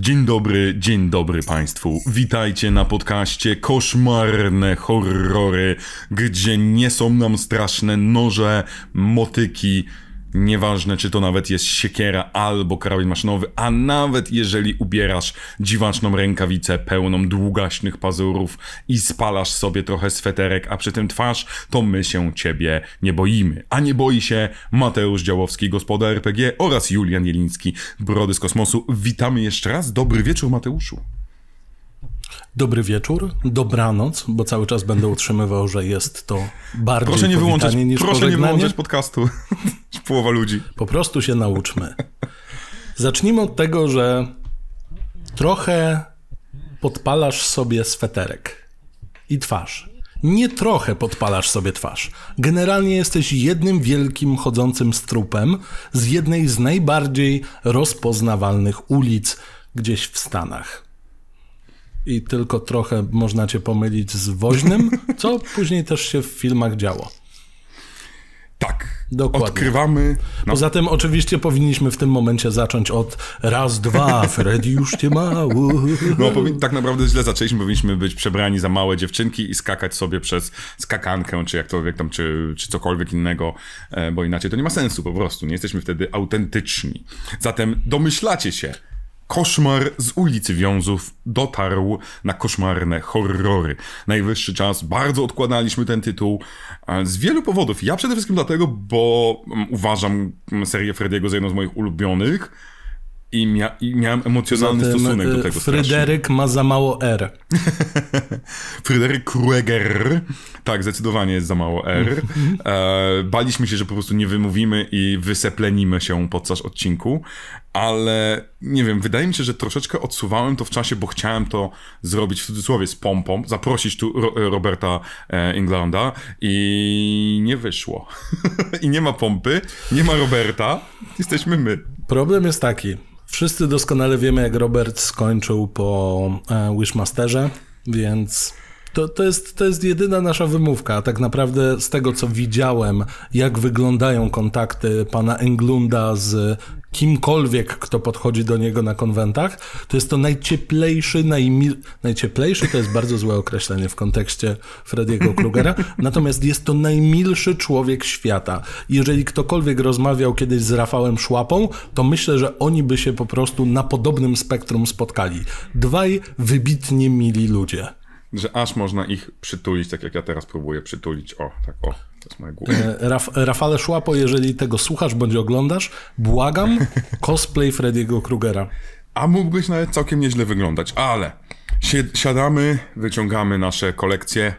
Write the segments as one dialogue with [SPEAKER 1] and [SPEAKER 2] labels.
[SPEAKER 1] Dzień dobry, dzień dobry Państwu. Witajcie na podcaście Koszmarne Horrory, gdzie nie są nam straszne noże, motyki, Nieważne, czy to nawet jest siekiera albo karabin maszynowy, a nawet jeżeli ubierasz dziwaczną rękawicę pełną długaśnych pazurów i spalasz sobie trochę sweterek, a przy tym twarz, to my się ciebie nie boimy. A nie boi się Mateusz Działowski, gospoda RPG oraz Julian Jeliński, Brody z Kosmosu. Witamy jeszcze raz. Dobry wieczór, Mateuszu. Dobry wieczór, dobranoc, bo
[SPEAKER 2] cały czas będę utrzymywał, że jest to bardziej proszę nie wyłączać, niż Proszę pożegnanie. nie wyłączać podcastu. Połowa ludzi. Po prostu się nauczmy. Zacznijmy od tego, że trochę podpalasz sobie sweterek i twarz. Nie trochę podpalasz sobie twarz. Generalnie jesteś jednym wielkim chodzącym strupem z jednej z najbardziej rozpoznawalnych ulic gdzieś w Stanach i tylko trochę można cię pomylić z woźnym, co później też się w filmach działo. Tak. Dokładnie. Odkrywamy. No. Poza tym oczywiście powinniśmy w tym momencie zacząć od raz, dwa, Freddy już cię mało. No
[SPEAKER 1] tak naprawdę źle zaczęliśmy, powinniśmy być przebrani za małe dziewczynki i skakać sobie przez skakankę, czy jakkolwiek tam, czy, czy cokolwiek innego, e, bo inaczej to nie ma sensu po prostu. Nie jesteśmy wtedy autentyczni. Zatem domyślacie się, Koszmar z ulicy Wiązów dotarł na koszmarne horrory. Najwyższy czas, bardzo odkładaliśmy ten tytuł e, z wielu powodów. Ja przede wszystkim dlatego, bo mm, uważam mm, serię Frediego za jedną z moich ulubionych. I, mia I, miałem emocjonalny Zatem, stosunek do y, tego. Fryderyk strasznie. ma za mało R. Fryderyk Krueger. Tak, zdecydowanie jest za mało R. E, baliśmy się, że po prostu nie wymówimy i wyseplenimy się podczas odcinku ale nie wiem, wydaje mi się, że troszeczkę odsuwałem to w czasie, bo chciałem to zrobić w cudzysłowie z pompą, zaprosić tu e, Roberta e, Englanda i nie wyszło. I nie ma pompy, nie ma Roberta, jesteśmy my. Problem jest taki, wszyscy doskonale wiemy, jak
[SPEAKER 2] Robert skończył po e, Wishmasterze, więc to, to, jest, to jest jedyna nasza wymówka. Tak naprawdę z tego, co widziałem, jak wyglądają kontakty pana Englunda z kimkolwiek, kto podchodzi do niego na konwentach, to jest to najcieplejszy, najcieplejszy to jest bardzo złe określenie w kontekście Frediego Krugera, natomiast jest to najmilszy człowiek świata. Jeżeli ktokolwiek rozmawiał kiedyś z Rafałem Szłapą, to myślę, że oni by się po prostu na podobnym spektrum spotkali. Dwaj wybitnie mili ludzie
[SPEAKER 1] że aż można ich przytulić, tak jak ja teraz próbuję przytulić. O, tak, o, to jest moja głowa.
[SPEAKER 2] E, Raf Rafale Szłapo, jeżeli tego
[SPEAKER 1] słuchasz bądź oglądasz, błagam, cosplay Freddy'ego Krugera. A mógłbyś nawet całkiem nieźle wyglądać, ale siadamy, wyciągamy nasze kolekcje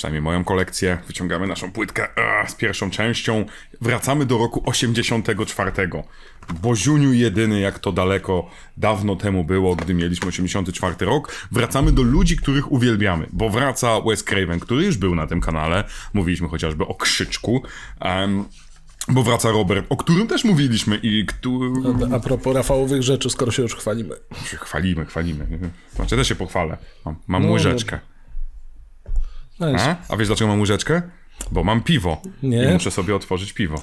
[SPEAKER 1] przynajmniej moją kolekcję, wyciągamy naszą płytkę z pierwszą częścią, wracamy do roku 84. Boziuniu jedyny, jak to daleko dawno temu było, gdy mieliśmy 84 rok. Wracamy do ludzi, których uwielbiamy, bo wraca Wes Craven, który już był na tym kanale, mówiliśmy chociażby o Krzyczku. Um, bo wraca Robert, o którym też mówiliśmy i
[SPEAKER 2] który... No, a propos Rafałowych rzeczy, skoro się już chwalimy.
[SPEAKER 1] Chwalimy, chwalimy. Znaczy też się pochwalę. Mam, mam no, łyżeczkę. No. A? Hmm? A wiesz dlaczego mam łyżeczkę? Bo mam piwo nie. i muszę sobie otworzyć piwo.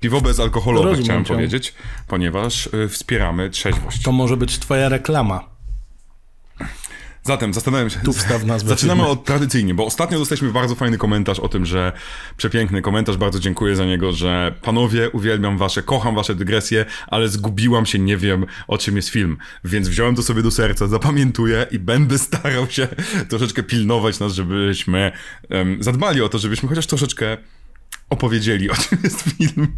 [SPEAKER 1] Piwo bezalkoholowe Rozumiem chciałem cię. powiedzieć, ponieważ y, wspieramy trzeźwość. To może
[SPEAKER 2] być twoja reklama.
[SPEAKER 1] Zatem zastanawiam się.
[SPEAKER 2] Tu wstaw nazwę. Zaczynamy od
[SPEAKER 1] tradycyjnie, bo ostatnio dostaliśmy bardzo fajny komentarz o tym, że przepiękny komentarz, bardzo dziękuję za niego, że panowie, uwielbiam wasze, kocham wasze dygresje, ale zgubiłam się, nie wiem o czym jest film. Więc wziąłem to sobie do serca, zapamiętuję i będę starał się troszeczkę pilnować nas, żebyśmy um, zadbali o to, żebyśmy chociaż troszeczkę opowiedzieli o czym jest film.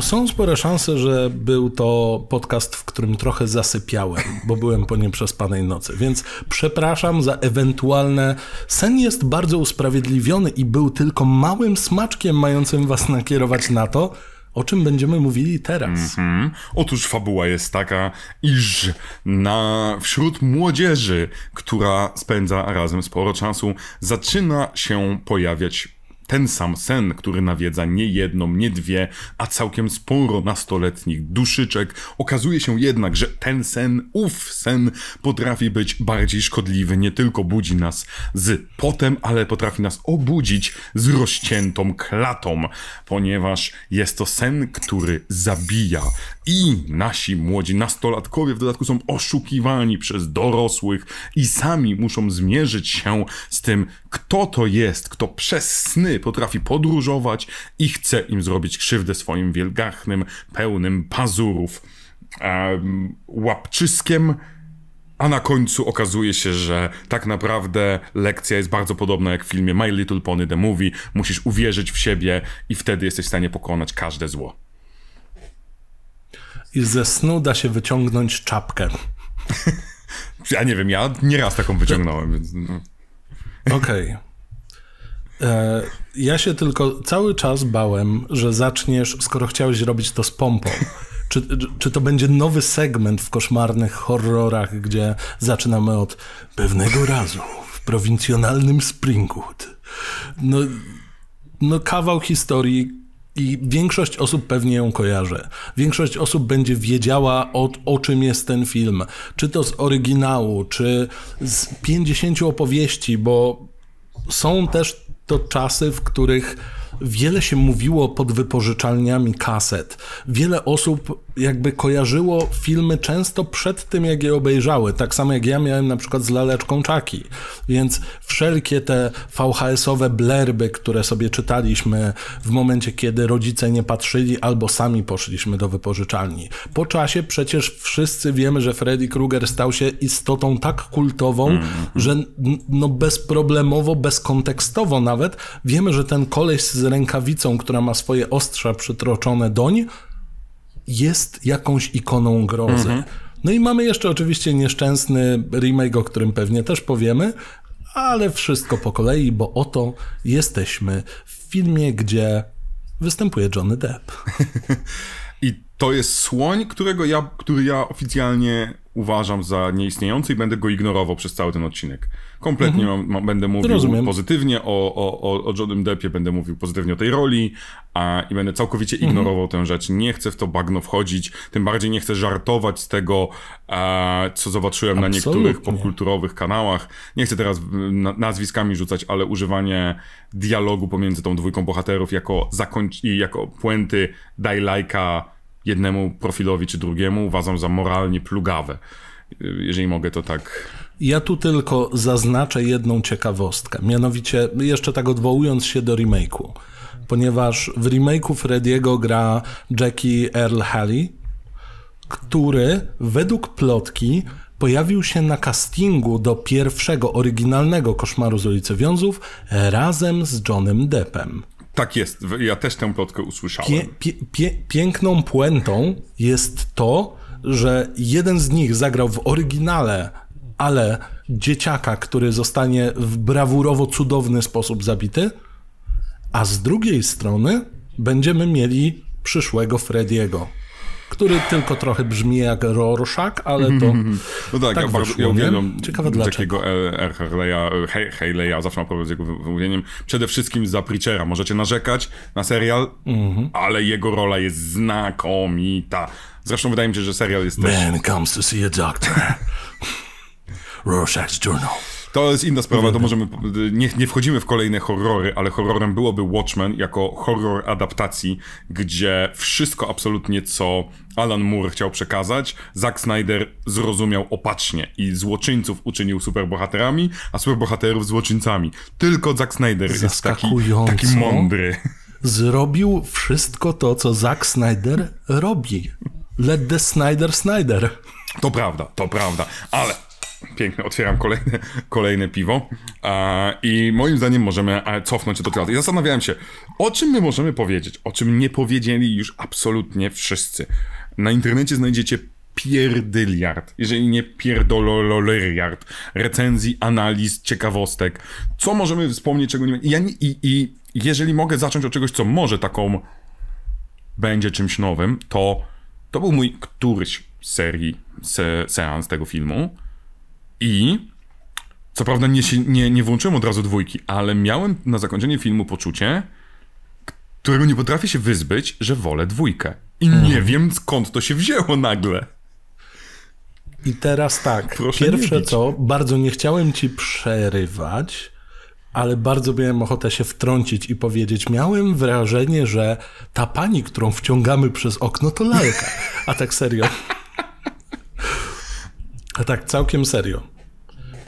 [SPEAKER 2] Są spore szanse, że był to podcast, w którym trochę zasypiałem, bo byłem po nim panej nocy, więc przepraszam za ewentualne. Sen jest bardzo usprawiedliwiony i był tylko małym smaczkiem mającym was
[SPEAKER 1] nakierować na to, o czym będziemy mówili teraz? Mm -hmm. Otóż fabuła jest taka, iż na, wśród młodzieży, która spędza razem sporo czasu, zaczyna się pojawiać ten sam sen, który nawiedza nie jedną, nie dwie, a całkiem sporo nastoletnich duszyczek. Okazuje się jednak, że ten sen, ów sen, potrafi być bardziej szkodliwy. Nie tylko budzi nas z potem, ale potrafi nas obudzić z rozciętą klatą, ponieważ jest to sen, który zabija. I nasi młodzi nastolatkowie w dodatku są oszukiwani przez dorosłych i sami muszą zmierzyć się z tym, kto to jest, kto przez sny potrafi podróżować i chce im zrobić krzywdę swoim wielgachnym, pełnym pazurów um, łapczyskiem. A na końcu okazuje się, że tak naprawdę lekcja jest bardzo podobna jak w filmie My Little Pony The Movie. Musisz uwierzyć w siebie i wtedy jesteś w stanie pokonać każde zło.
[SPEAKER 2] I ze snu da się wyciągnąć
[SPEAKER 1] czapkę. ja nie wiem, ja nieraz taką wyciągnąłem. Więc... No. Okej.
[SPEAKER 2] Okay. E, ja się tylko cały czas bałem, że zaczniesz, skoro chciałeś robić to z pompą. Czy, czy, to będzie nowy segment w koszmarnych horrorach, gdzie zaczynamy od pewnego razu w prowincjonalnym Springwood. No, no kawał historii i większość osób pewnie ją kojarzy. Większość osób będzie wiedziała od o czym jest ten film. Czy to z oryginału, czy z 50 opowieści, bo są też to czasy, w których wiele się mówiło pod wypożyczalniami kaset. Wiele osób jakby kojarzyło filmy często przed tym, jak je obejrzały. Tak samo jak ja miałem na przykład z laleczką Czaki. Więc wszelkie te VHS-owe blerby, które sobie czytaliśmy w momencie, kiedy rodzice nie patrzyli albo sami poszliśmy do wypożyczalni. Po czasie przecież wszyscy wiemy, że Freddy Krueger stał się istotą tak kultową, mm -hmm. że no bezproblemowo, bezkontekstowo nawet wiemy, że ten koleś z rękawicą, która ma swoje ostrza przytroczone doń, jest jakąś ikoną grozy. Mhm. No i mamy jeszcze oczywiście nieszczęsny remake, o którym pewnie też powiemy, ale wszystko po kolei, bo oto jesteśmy w filmie, gdzie występuje Johnny Depp.
[SPEAKER 1] I to jest słoń, którego ja, który ja oficjalnie uważam za nieistniejący i będę go ignorował przez cały ten odcinek. Kompletnie mhm. mam, będę mówił Rozumiem. pozytywnie o, o, o, o Jodym Deppie, będę mówił pozytywnie o tej roli a, i będę całkowicie mhm. ignorował mhm. tę rzecz. Nie chcę w to bagno wchodzić, tym bardziej nie chcę żartować z tego, a, co zobaczyłem Absolutnie. na niektórych popkulturowych kanałach. Nie chcę teraz mm, nazwiskami rzucać, ale używanie dialogu pomiędzy tą dwójką bohaterów jako, zakończ- jako puenty daj lajka, jednemu profilowi czy drugiemu uważam za moralnie plugawe. Jeżeli mogę to tak.
[SPEAKER 2] Ja tu tylko zaznaczę jedną ciekawostkę. Mianowicie, jeszcze tak odwołując się do remake'u, ponieważ w remake'u Frediego gra Jackie Earl Halley, który według plotki pojawił się na castingu do pierwszego oryginalnego koszmaru z ulicy Wiązów razem z Johnem Deppem.
[SPEAKER 1] Tak jest, ja też tę plotkę usłyszałem. Pie,
[SPEAKER 2] pie, pie, piękną puentą jest to, że jeden z nich zagrał w oryginale, ale dzieciaka, który zostanie w brawurowo cudowny sposób zabity, a z drugiej strony będziemy mieli przyszłego Frediego który tylko trochę brzmi jak Rorschach, ale to no tak, tak ja, wyszło, ja uwielbiam Ciekawe
[SPEAKER 1] dlaczego. takiego R. zawsze mam problem z jego wymówieniem, przede wszystkim za Preachera. Możecie narzekać na serial, mhm. ale jego rola jest znakomita. Zresztą wydaje mi się, że serial jest Man comes to see a doctor. Rorschach's Journal. To jest inna sprawa, to możemy, nie, nie wchodzimy w kolejne horrory, ale horrorem byłoby Watchmen jako horror adaptacji, gdzie wszystko absolutnie, co Alan Moore chciał przekazać, Zack Snyder zrozumiał opacznie i złoczyńców uczynił superbohaterami, a superbohaterów złoczyńcami. Tylko Zack Snyder jest taki, taki mądry. Zrobił
[SPEAKER 2] wszystko to, co Zack Snyder robi.
[SPEAKER 1] Let the Snyder Snyder. To prawda, to prawda, ale Piękne, otwieram kolejne, kolejne piwo. I moim zdaniem możemy e, cofnąć się do tematu. I zastanawiałem się, o czym my możemy powiedzieć, o czym nie powiedzieli już absolutnie wszyscy. Na internecie znajdziecie pierdyliard, jeżeli nie pierdolololiard, recenzji, analiz, ciekawostek. Co możemy wspomnieć, czego nie... Ja nie i, I jeżeli mogę zacząć od czegoś, co może taką będzie czymś nowym, to to był mój któryś serii, se, seans tego filmu. I co prawda nie, nie, nie włączyłem od razu dwójki, ale miałem na zakończenie filmu poczucie, którego nie potrafię się wyzbyć, że wolę dwójkę. I mm. nie wiem skąd to się wzięło nagle.
[SPEAKER 2] I teraz tak. Proszę pierwsze co, bardzo nie chciałem ci przerywać, ale bardzo miałem ochotę się wtrącić i powiedzieć, miałem wrażenie, że ta pani, którą wciągamy przez okno, to lalka. A tak serio. A tak całkiem serio.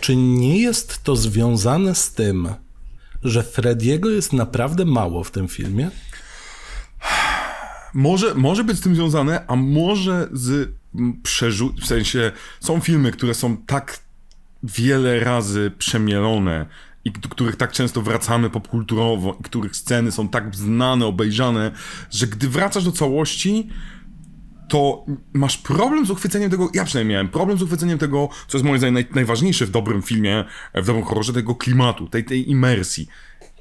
[SPEAKER 2] Czy nie jest to związane z tym, że Frediego jest naprawdę mało w tym filmie?
[SPEAKER 1] Może, może być z tym związane, a może z przerzutem. W sensie są filmy, które są tak wiele razy przemielone i do których tak często wracamy popkulturowo, i których sceny są tak znane, obejrzane, że gdy wracasz do całości, to masz problem z uchwyceniem tego, ja przynajmniej miałem problem z uchwyceniem tego, co jest moim zdaniem naj, najważniejsze w dobrym filmie, w dobrym horrorze, tego klimatu, tej, tej imersji.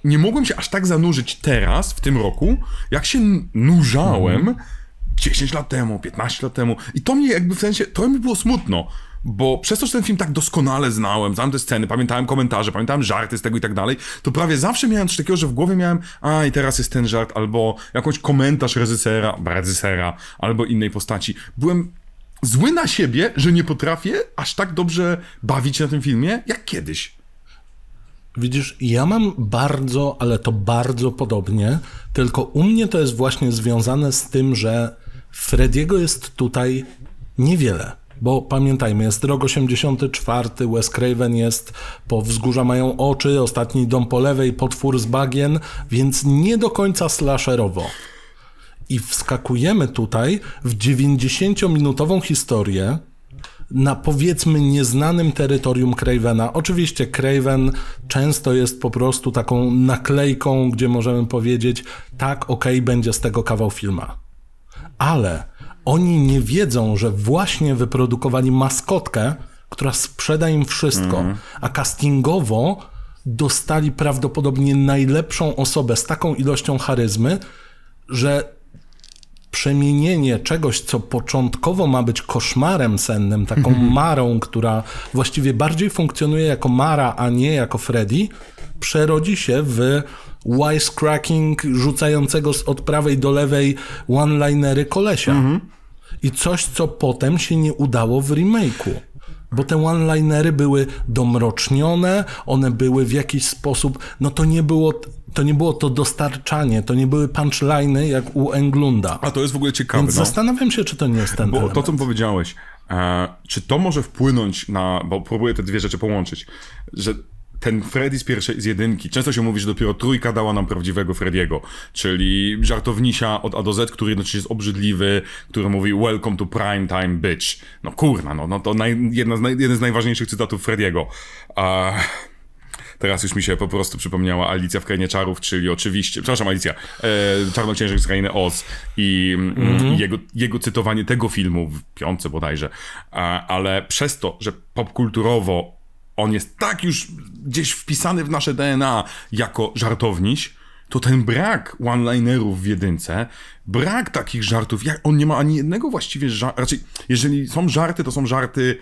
[SPEAKER 1] Nie mogłem się aż tak zanurzyć teraz, w tym roku, jak się nurzałem mm. 10 lat temu, 15 lat temu. I to mnie jakby w sensie, to mi było smutno, bo przez to, że ten film tak doskonale znałem, znam te sceny, pamiętałem komentarze, pamiętałem żarty z tego i tak dalej, to prawie zawsze miałem coś takiego, że w głowie miałem, a i teraz jest ten żart, albo jakąś komentarz reżysera, reżysera, albo innej postaci. Byłem zły na siebie, że nie potrafię aż tak dobrze bawić się na tym filmie, jak kiedyś.
[SPEAKER 2] Widzisz, ja mam bardzo, ale to bardzo podobnie, tylko u mnie to jest właśnie związane z tym, że Frediego jest tutaj niewiele bo pamiętajmy, jest rok 84, Wes Craven jest po wzgórza mają oczy, ostatni dom po lewej, potwór z bagien, więc nie do końca slasherowo. I wskakujemy tutaj w 90-minutową historię, na powiedzmy nieznanym terytorium Cravena. Oczywiście Craven często jest po prostu taką naklejką, gdzie możemy powiedzieć, tak, okej, okay, będzie z tego kawał filma. Ale oni nie wiedzą, że właśnie wyprodukowali maskotkę, która sprzeda im wszystko, mm. a castingowo dostali prawdopodobnie najlepszą osobę z taką ilością charyzmy, że przemienienie czegoś, co początkowo ma być koszmarem sennym, taką mhm. marą, która właściwie bardziej funkcjonuje jako Mara, a nie jako Freddy, przerodzi się w wisecracking rzucającego z od prawej do lewej one-linery kolesia. Mhm. I coś, co potem się nie udało w remake'u bo te one-linery były domrocznione, one były w jakiś sposób, no to nie było to nie było to dostarczanie, to nie były punchliny jak
[SPEAKER 1] u Englunda. A to jest w ogóle ciekawe. Więc no. zastanawiam się, czy to nie jest ten Bo element. to, co powiedziałeś, e, czy to może wpłynąć na, bo próbuję te dwie rzeczy połączyć, że ten Freddy z pierwszej, z jedynki, często się mówi, że dopiero trójka dała nam prawdziwego Frediego, czyli żartownisia od A do Z, który jednocześnie jest obrzydliwy, który mówi welcome to prime time bitch. No kurna, no, no to naj, jedna z naj, jeden z najważniejszych cytatów Frediego. A... Teraz już mi się po prostu przypomniała Alicja w Krainie Czarów, czyli oczywiście, przepraszam Alicja, e, Czarnoksiężnik z Krainy Oz i, mm -hmm. i jego, jego, cytowanie tego filmu w piące bodajże, a, ale przez to, że popkulturowo on jest tak już gdzieś wpisany w nasze DNA jako żartowniś, to ten brak one-linerów w jedynce, brak takich żartów, jak on nie ma ani jednego właściwie żartu, raczej jeżeli są żarty, to są żarty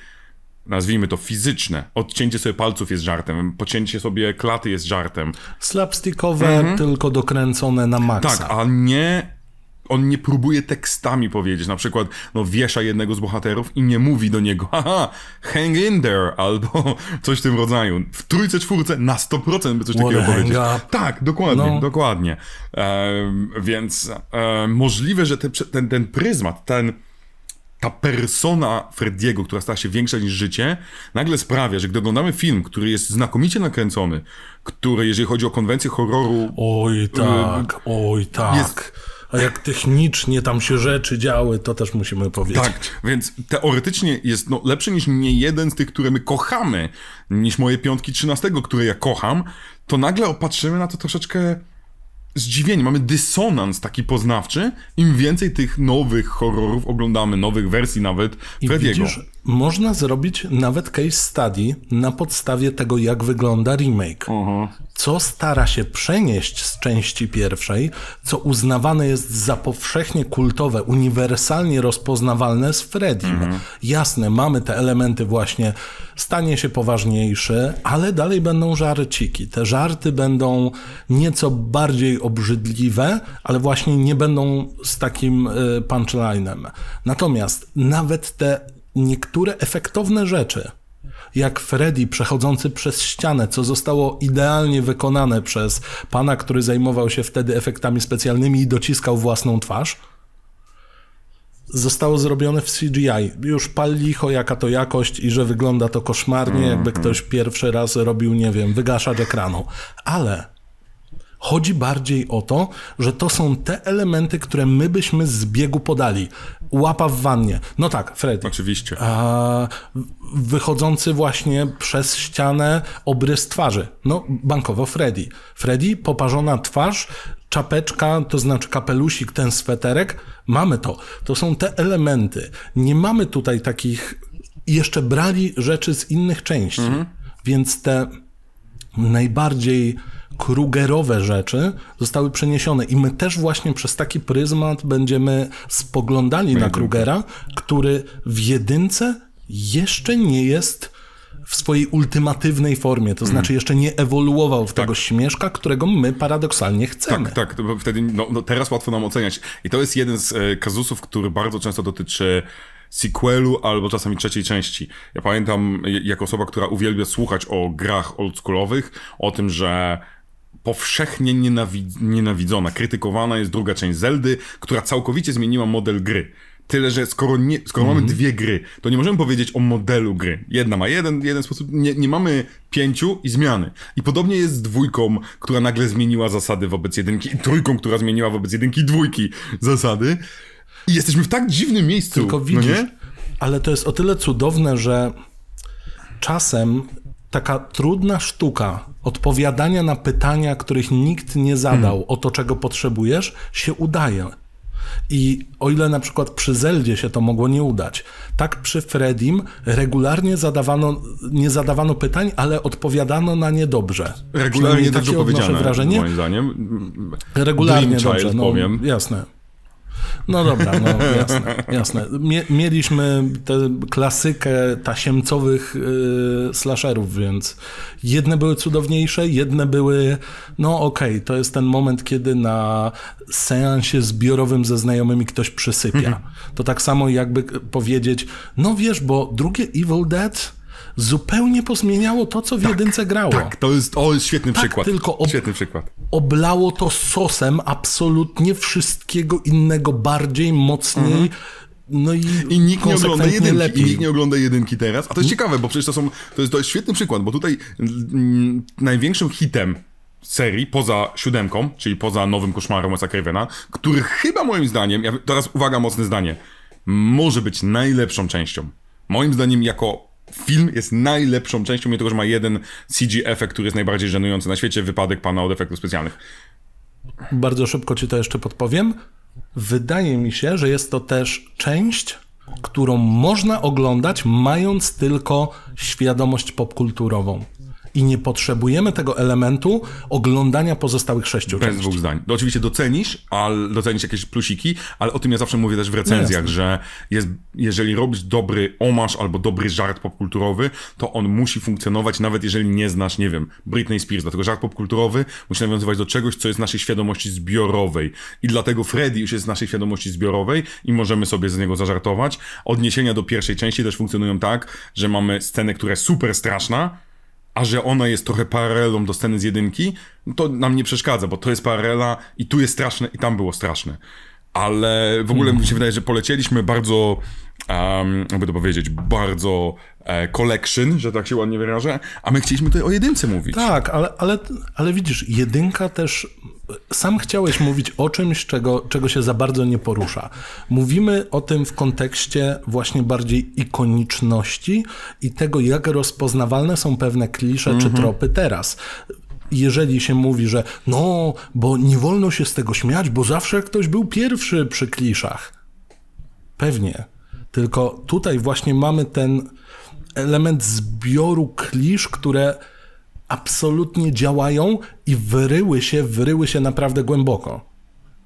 [SPEAKER 1] nazwijmy to fizyczne. Odcięcie sobie palców jest żartem, pocięcie sobie klaty jest żartem. Slapstickowe, mhm.
[SPEAKER 2] tylko dokręcone na maksa. Tak,
[SPEAKER 1] a nie on nie próbuje tekstami powiedzieć. Na przykład, no, wiesza jednego z bohaterów i nie mówi do niego, haha, hang in there, albo coś w tym rodzaju. W trójce, czwórce na 100% by coś What takiego powiedzieć. Tak, dokładnie, no. dokładnie. E, więc e, możliwe, że te, ten, ten pryzmat, ten ta persona Frediego, która stała się większa niż życie, nagle sprawia, że gdy oglądamy film, który jest znakomicie nakręcony, który jeżeli chodzi o konwencję horroru... Oj y, tak,
[SPEAKER 2] oj tak. Jest a
[SPEAKER 1] jak technicznie tam się rzeczy działy, to też musimy powiedzieć. Tak, więc teoretycznie jest no, lepszy niż nie jeden z tych, które my kochamy, niż moje piątki 13, które ja kocham, to nagle opatrzymy na to troszeczkę zdziwienie, mamy dysonans taki poznawczy, im więcej tych nowych horrorów oglądamy, nowych wersji nawet I Widzisz,
[SPEAKER 2] można zrobić nawet case study na podstawie tego, jak wygląda remake. Uh mhm. -huh. Co stara się przenieść z części pierwszej, co uznawane jest za powszechnie kultowe, uniwersalnie rozpoznawalne z Freddym. Uh mhm. -huh. Jasne, mamy te elementy właśnie, stanie się poważniejszy, ale dalej będą żarciki. Te żarty będą nieco bardziej obrzydliwe, ale właśnie nie będą z takim y, punchline'em. Natomiast nawet te niektóre efektowne rzeczy, jak Freddy przechodzący przez ścianę, co zostało idealnie wykonane przez pana, który zajmował się wtedy efektami specjalnymi i dociskał własną twarz, zostało zrobione w CGI. Już pal licho, jaka to jakość i że wygląda to koszmarnie, jakby mhm. ktoś pierwszy raz robił, nie wiem, wygaszacz ekranu. Ale chodzi bardziej o to, że to są te elementy, które my byśmy z biegu podali. Łapa w wannie. No tak, Freddy. Oczywiście. A, wychodzący właśnie przez ścianę obrys twarzy. No, bankowo Freddy. Freddy, poparzona twarz, czapeczka, to znaczy kapelusik, ten sweterek. Mamy to. To są te elementy. Nie mamy tutaj takich... Jeszcze brali rzeczy z innych części. Mhm. Więc te najbardziej krugerowe rzeczy zostały przeniesione i my też właśnie przez taki pryzmat będziemy spoglądali na Krugera, który w jedynce jeszcze nie jest w swojej ultimatywnej formie, to mm. znaczy jeszcze nie ewoluował
[SPEAKER 1] w tak. tego śmieszka, którego my paradoksalnie chcemy. Tak, tak, wtedy, no, no, teraz łatwo nam oceniać. I to jest jeden z e, kazusów, który bardzo często dotyczy sequelu albo czasami trzeciej części. Ja pamiętam e, jako osoba, która uwielbia słuchać o grach oldschoolowych, o tym, że powszechnie nienawid nienawidzona, krytykowana jest druga część Zeldy, która całkowicie zmieniła model gry. Tyle, że skoro, nie, skoro mm -hmm. mamy mhm. dwie gry, to nie możemy powiedzieć o modelu gry. Jedna ma jeden, jeden sposób. Nie, nie mamy pięciu i zmiany. I podobnie jest z dwójką, która nagle zmieniła zasady wobec jedynki, i trójką, która zmieniła wobec jedynki dwójki zasady. I jesteśmy w tak dziwnym miejscu. Tylko no widzisz, no ale to jest o tyle
[SPEAKER 2] cudowne, że czasem taka trudna sztuka, odpowiadania na pytania, których nikt nie zadał hmm. o to, czego potrzebujesz, się udaje. I o ile na przykład przy Zeldzie się to mogło nie udać, tak przy Fredim regularnie zadawano, nie zadawano pytań, ale odpowiadano na nie dobrze. Regularnie dobrze powiedziane, wrażenie. moim
[SPEAKER 1] zdaniem. Regularnie Dream dobrze, no, powiem. jasne.
[SPEAKER 2] No dobra, no jasne, jasne. Mieliśmy tę klasykę tasiemcowych y, slasherów, więc jedne były cudowniejsze, jedne były, no okej, okay, to jest ten moment, kiedy na seansie zbiorowym ze znajomymi ktoś przysypia. Mhm. To tak samo jakby powiedzieć, no wiesz, bo drugie Evil Dead zupełnie pozmieniało to, co w tak, jedynce grało. Tak,
[SPEAKER 1] to jest, o, jest świetny tak, przykład. Tylko ob, świetny przykład.
[SPEAKER 2] oblało to sosem absolutnie wszystkiego innego, bardziej, mocniej. Mhm. No i, I nikt nie ogląda jedynki. Lepiej. I nikt nie
[SPEAKER 1] ogląda jedynki teraz. A to jest mhm. ciekawe, bo przecież to są. To jest, to jest świetny przykład, bo tutaj mm, największym hitem serii poza siódemką, czyli poza nowym koszmarem Wes'a Cravena, który chyba moim zdaniem, ja, teraz uwaga, mocne zdanie, może być najlepszą częścią. Moim zdaniem jako film jest najlepszą częścią, mimo tego, że ma jeden CG efekt, który jest najbardziej żenujący na świecie, wypadek pana od efektów specjalnych.
[SPEAKER 2] Bardzo szybko ci to jeszcze podpowiem. Wydaje mi się, że jest to też część, którą można oglądać, mając tylko świadomość popkulturową i nie potrzebujemy tego elementu oglądania pozostałych sześciu Bez części.
[SPEAKER 1] dwóch zdań. oczywiście docenisz, ale docenisz jakieś plusiki, ale o tym ja zawsze mówię też w recenzjach, no że jest, jeżeli robisz dobry omasz albo dobry żart popkulturowy, to on musi funkcjonować nawet jeżeli nie znasz, nie wiem, Britney Spears, dlatego żart popkulturowy musi nawiązywać do czegoś, co jest naszej świadomości zbiorowej i dlatego Freddy już jest z naszej świadomości zbiorowej i możemy sobie z niego zażartować. Odniesienia do pierwszej części też funkcjonują tak, że mamy scenę, która jest super straszna, a że ona jest trochę paralelą do sceny z jedynki, no to nam nie przeszkadza, bo to jest paralela i tu jest straszne i tam było straszne. Ale w ogóle mi się mhm. wydaje, że polecieliśmy bardzo um, jakby to powiedzieć, bardzo e, collection, że tak się ładnie wyrażę, a my chcieliśmy tutaj o jedynce mówić. Tak, ale, ale,
[SPEAKER 2] ale widzisz, jedynka też. Sam chciałeś mówić o czymś, czego, czego się za bardzo nie porusza. Mówimy o tym w kontekście właśnie bardziej ikoniczności i tego, jak rozpoznawalne są pewne klisze czy mhm. tropy teraz jeżeli się mówi, że no, bo nie wolno się z tego śmiać, bo zawsze ktoś był pierwszy przy kliszach. Pewnie, tylko tutaj właśnie mamy ten element zbioru klisz, które absolutnie działają i wryły się, wryły się naprawdę głęboko.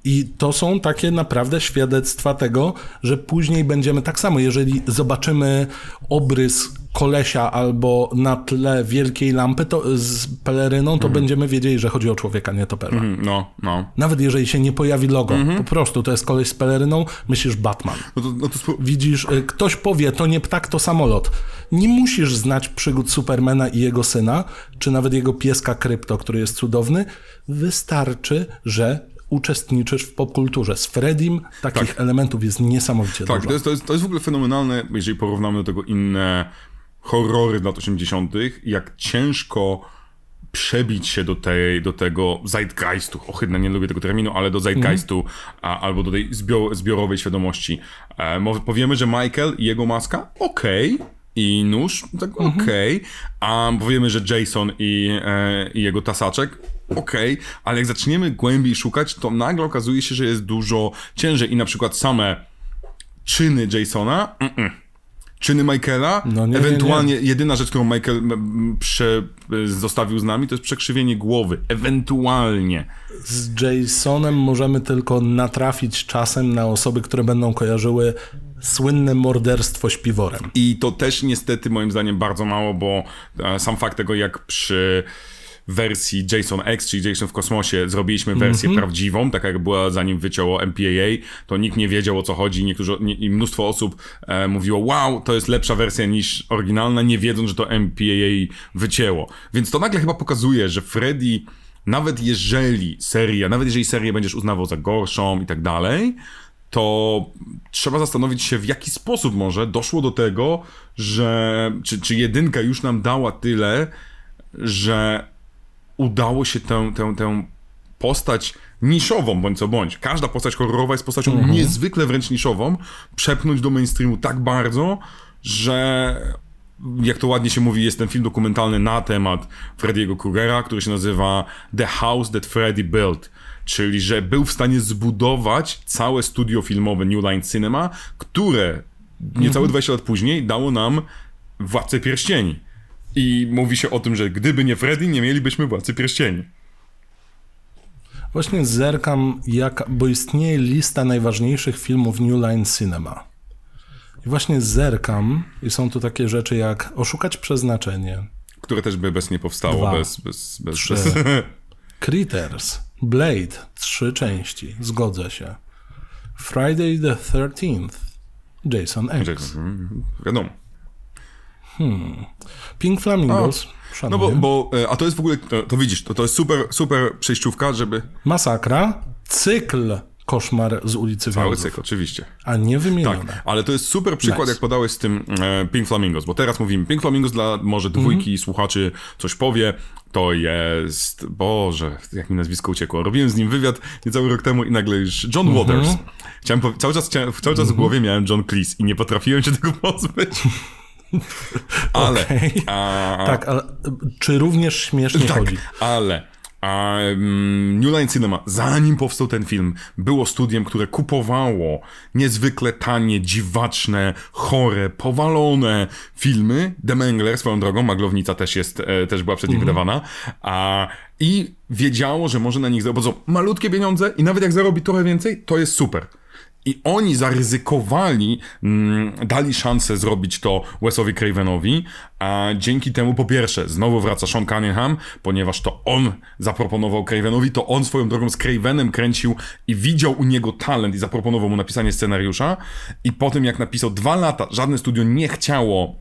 [SPEAKER 2] I to są takie naprawdę świadectwa tego, że później będziemy tak samo, jeżeli zobaczymy obrys kolesia albo na tle wielkiej lampy to, z peleryną, to mm. będziemy wiedzieli, że chodzi o człowieka, nie toperza. Mm, no, no. Nawet jeżeli się nie pojawi logo, mm -hmm. po prostu to jest koleś z peleryną, myślisz Batman. No to, no to... Widzisz, y, ktoś powie, to nie ptak, to samolot. Nie musisz znać przygód Supermana i jego syna, czy nawet jego pieska Krypto, który jest cudowny. Wystarczy, że uczestniczysz w popkulturze. Z Fredim takich tak. elementów jest niesamowicie tak, dużo. Tak, to,
[SPEAKER 1] to, to jest, w ogóle fenomenalne, jeżeli porównamy do tego inne horrory lat 80., jak ciężko przebić się do, tej, do tego zeitgeistu, ohydne, nie lubię tego terminu, ale do zeitgeistu a, albo do tej zbior, zbiorowej świadomości. E, powiemy, że Michael i jego maska? Okej. Okay. I nóż? Tak, mhm. okej. Okay. A powiemy, że Jason i, e, i jego tasaczek? okej, okay, ale jak zaczniemy głębiej szukać, to nagle okazuje się, że jest dużo ciężej i na przykład same czyny Jasona, mm -mm. czyny Michaela, no nie, ewentualnie nie, nie. jedyna rzecz, którą Michael prze, e, zostawił z nami, to jest przekrzywienie głowy, ewentualnie.
[SPEAKER 2] Z Jasonem możemy tylko natrafić czasem na osoby, które będą kojarzyły słynne morderstwo śpiworem.
[SPEAKER 1] I to też niestety moim zdaniem bardzo mało, bo e, sam fakt tego, jak przy wersji JSON X, czyli JSON w kosmosie, zrobiliśmy wersję mm -hmm. prawdziwą, taka jak była zanim wycięło MPAA, to nikt nie wiedział o co chodzi niektórzy, nie, i mnóstwo osób e, mówiło, wow, to jest lepsza wersja niż oryginalna, nie wiedząc, że to MPAA wycięło. Więc to nagle chyba pokazuje, że Freddy, nawet jeżeli seria, nawet jeżeli serię będziesz uznawał za gorszą i tak dalej, to trzeba zastanowić się, w jaki sposób może doszło do tego, że czy, czy jedynka już nam dała tyle, że udało się tę, tę, tę postać niszową, bądź co bądź. Każda postać horrorowa jest postacią mhm. niezwykle wręcz niszową, przepchnąć do mainstreamu tak bardzo, że jak to ładnie się mówi, jest ten film dokumentalny na temat Freddy'ego Krugera, który się nazywa The House That Freddy Built. Czyli, że był w stanie zbudować całe studio filmowe New Line Cinema, które niecałe 20 mhm. lat później dało nam Władcę Pierścieni. I mówi się o tym, że gdyby nie Freddy, nie mielibyśmy Władcy Pierścieni.
[SPEAKER 2] Właśnie zerkam, jak, bo istnieje lista najważniejszych filmów New Line Cinema. I właśnie zerkam i są tu takie rzeczy jak Oszukać Przeznaczenie.
[SPEAKER 1] Które też by bez nie powstało. Dwa, bez, bez, bez, trzy. Bez...
[SPEAKER 2] Critters, Blade, trzy części, zgodzę się. Friday the 13th, Jason
[SPEAKER 1] X. Jason, mhm. wiadomo.
[SPEAKER 2] Hmm. Pink Flamingos. A, no bo,
[SPEAKER 1] bo, e, a to jest w ogóle, to, to, widzisz, to, to jest super, super przejściówka, żeby...
[SPEAKER 2] Masakra, cykl koszmar z ulicy
[SPEAKER 1] Cały cykl, oczywiście.
[SPEAKER 2] A nie wymieniony. Tak,
[SPEAKER 1] ale to jest super przykład, nice. jak podałeś z tym e, Pink Flamingos, bo teraz mówimy Pink Flamingos dla może dwójki mm -hmm. słuchaczy coś powie, to jest... Boże, jak mi nazwisko uciekło. Robiłem z nim wywiad niecały rok temu i nagle już... John mm -hmm. Waters. Chciałem, cały czas, chciałem, cały czas mm -hmm. w mhm. głowie miałem John Cleese i nie potrafiłem się tego pozbyć. ale. Okay. A... Tak, ale czy również śmiesznie tak, chodzi? Ale. A mm, New Line Cinema, zanim powstał ten film, było studiem, które kupowało niezwykle tanie, dziwaczne, chore, powalone filmy. The Mangler swoją drogą, Maglownica też jest, e, też była przed nim mhm. mm -hmm. wydawana. A, I wiedziało, że może na nich zarobić malutkie pieniądze i nawet jak zarobi trochę więcej, to jest super. I oni zaryzykowali, mm, dali szansę zrobić to Wesowi Cravenowi, a dzięki temu po pierwsze znowu wraca Sean Cunningham, ponieważ to on zaproponował Cravenowi, to on swoją drogą z Cravenem kręcił i widział u niego talent i zaproponował mu napisanie scenariusza. I po tym jak napisał dwa lata, żadne studio nie chciało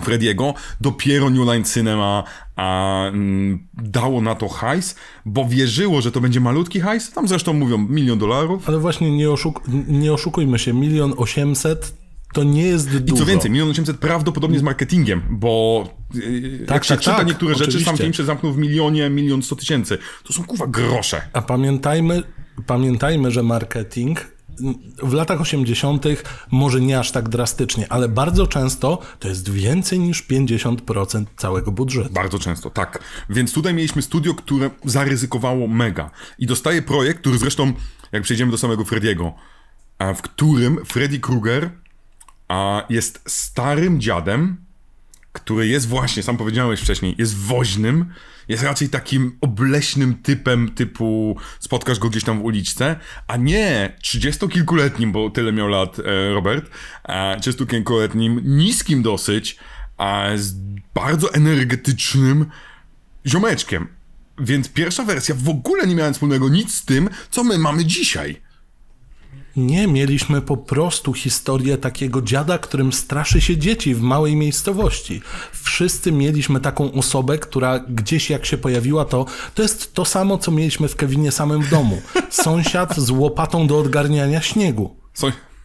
[SPEAKER 1] Frediego, dopiero New Line Cinema a, mm, dało na to hajs, bo wierzyło, że to będzie malutki hajs. Tam zresztą mówią milion dolarów. Ale właśnie nie, oszuk
[SPEAKER 2] nie oszukujmy się, milion osiemset to nie jest dużo. I co więcej,
[SPEAKER 1] milion osiemset prawdopodobnie z marketingiem, bo y, tak, jak się tak, czyta tak, niektóre oczywiście. rzeczy, sam film
[SPEAKER 2] się zamknął w milionie, milion sto tysięcy. To są kuwa grosze. A pamiętajmy, pamiętajmy, że marketing w latach 80. może nie aż tak drastycznie, ale bardzo często to jest
[SPEAKER 1] więcej niż 50% całego budżetu. Bardzo często, tak. Więc tutaj mieliśmy studio, które zaryzykowało mega i dostaje projekt, który zresztą, jak przejdziemy do samego Frediego, w którym Freddy Krueger jest starym dziadem, który jest właśnie, sam powiedziałeś wcześniej, jest woźnym, jest raczej takim obleśnym typem, typu spotkasz go gdzieś tam w uliczce, a nie trzydziestokilkuletnim, bo tyle miał lat e, Robert, trzydziestokilkuletnim, niskim dosyć, a z bardzo energetycznym ziomeczkiem. Więc pierwsza wersja w ogóle nie miała wspólnego nic z tym, co my mamy dzisiaj.
[SPEAKER 2] Nie, mieliśmy po prostu historię takiego dziada, którym straszy się dzieci w małej miejscowości. Wszyscy mieliśmy taką osobę, która gdzieś jak się pojawiła, to to jest to samo, co mieliśmy w Kevinie samym w domu. Sąsiad z łopatą do odgarniania śniegu.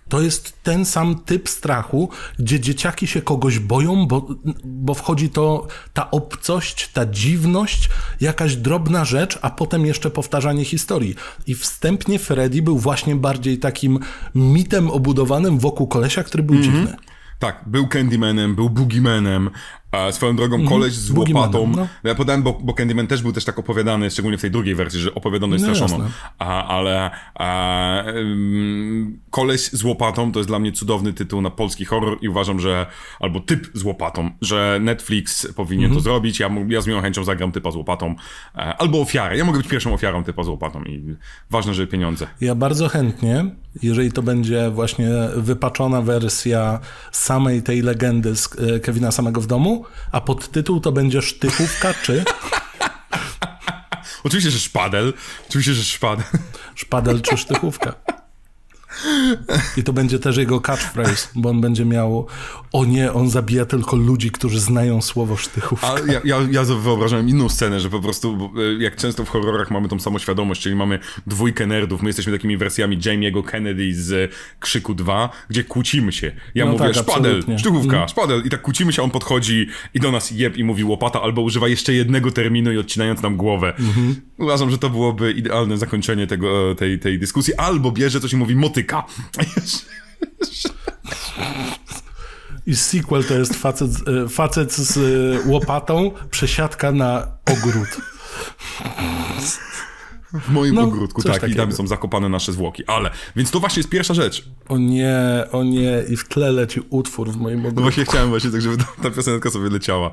[SPEAKER 2] To jest ten sam typ strachu, gdzie dzieciaki się kogoś boją, bo, bo wchodzi to ta obcość, ta dziwność, jakaś drobna rzecz, a potem jeszcze powtarzanie historii. I wstępnie Freddy był właśnie bardziej takim
[SPEAKER 1] mitem obudowanym wokół kolesia, który był mm -hmm. dziwny. Tak, był Candymanem, był Boogiemanem, swoją drogą mhm. koleś z Boogie łopatą. Manem, no. no. Ja podałem, bo, bo Candyman też był też tak opowiadany, szczególnie w tej drugiej wersji, że opowiadano no i straszono. a, ale a, um, koleś z łopatą to jest dla mnie cudowny tytuł na polski horror i uważam, że albo typ z łopatą, że Netflix powinien to mhm. zrobić. Ja, ja z miłą chęcią zagram typa z łopatą. E, albo ofiarę. Ja mogę być pierwszą ofiarą typa z łopatą i ważne, że pieniądze.
[SPEAKER 2] Ja bardzo chętnie, jeżeli to będzie właśnie wypaczona wersja samej tej legendy z e, Kevina samego w domu, a pod tytuł to będzie sztychówka czy...
[SPEAKER 1] oczywiście, że szpadel. Oczywiście, że szpadel. Szpadel czy sztychówka.
[SPEAKER 2] I to będzie też jego catchphrase, bo on będzie miał o nie, on zabija tylko ludzi, którzy znają słowo sztychówka. A
[SPEAKER 1] ja, ja, ja wyobrażam inną scenę, że po prostu e, jak często w horrorach mamy tą samą świadomość, czyli mamy dwójkę nerdów, my jesteśmy takimi wersjami Jamie'ego Kennedy z Krzyku 2, gdzie kłócimy się. Ja no mówię tak, szpadel, absolutnie. sztychówka, mm. szpadel i tak kłócimy się, on podchodzi i do nas jeb i mówi łopata albo używa jeszcze jednego terminu i odcinając nam głowę. Mm -hmm. Uważam, że to byłoby idealne zakończenie tego, e, tej, tej dyskusji. Albo bierze coś i mówi motyk Afryka.
[SPEAKER 2] I sequel to jest facet, e, facet z e, łopatą, przesiadka na ogród. W
[SPEAKER 1] moim no, ogródku, tak. Takiego. I tam są zakopane nasze zwłoki. Ale, więc to właśnie jest pierwsza rzecz.
[SPEAKER 2] O nie, o nie. I w tle leci utwór w moim no ogródku. No właśnie
[SPEAKER 1] chciałem właśnie tak, żeby ta piosenka sobie leciała.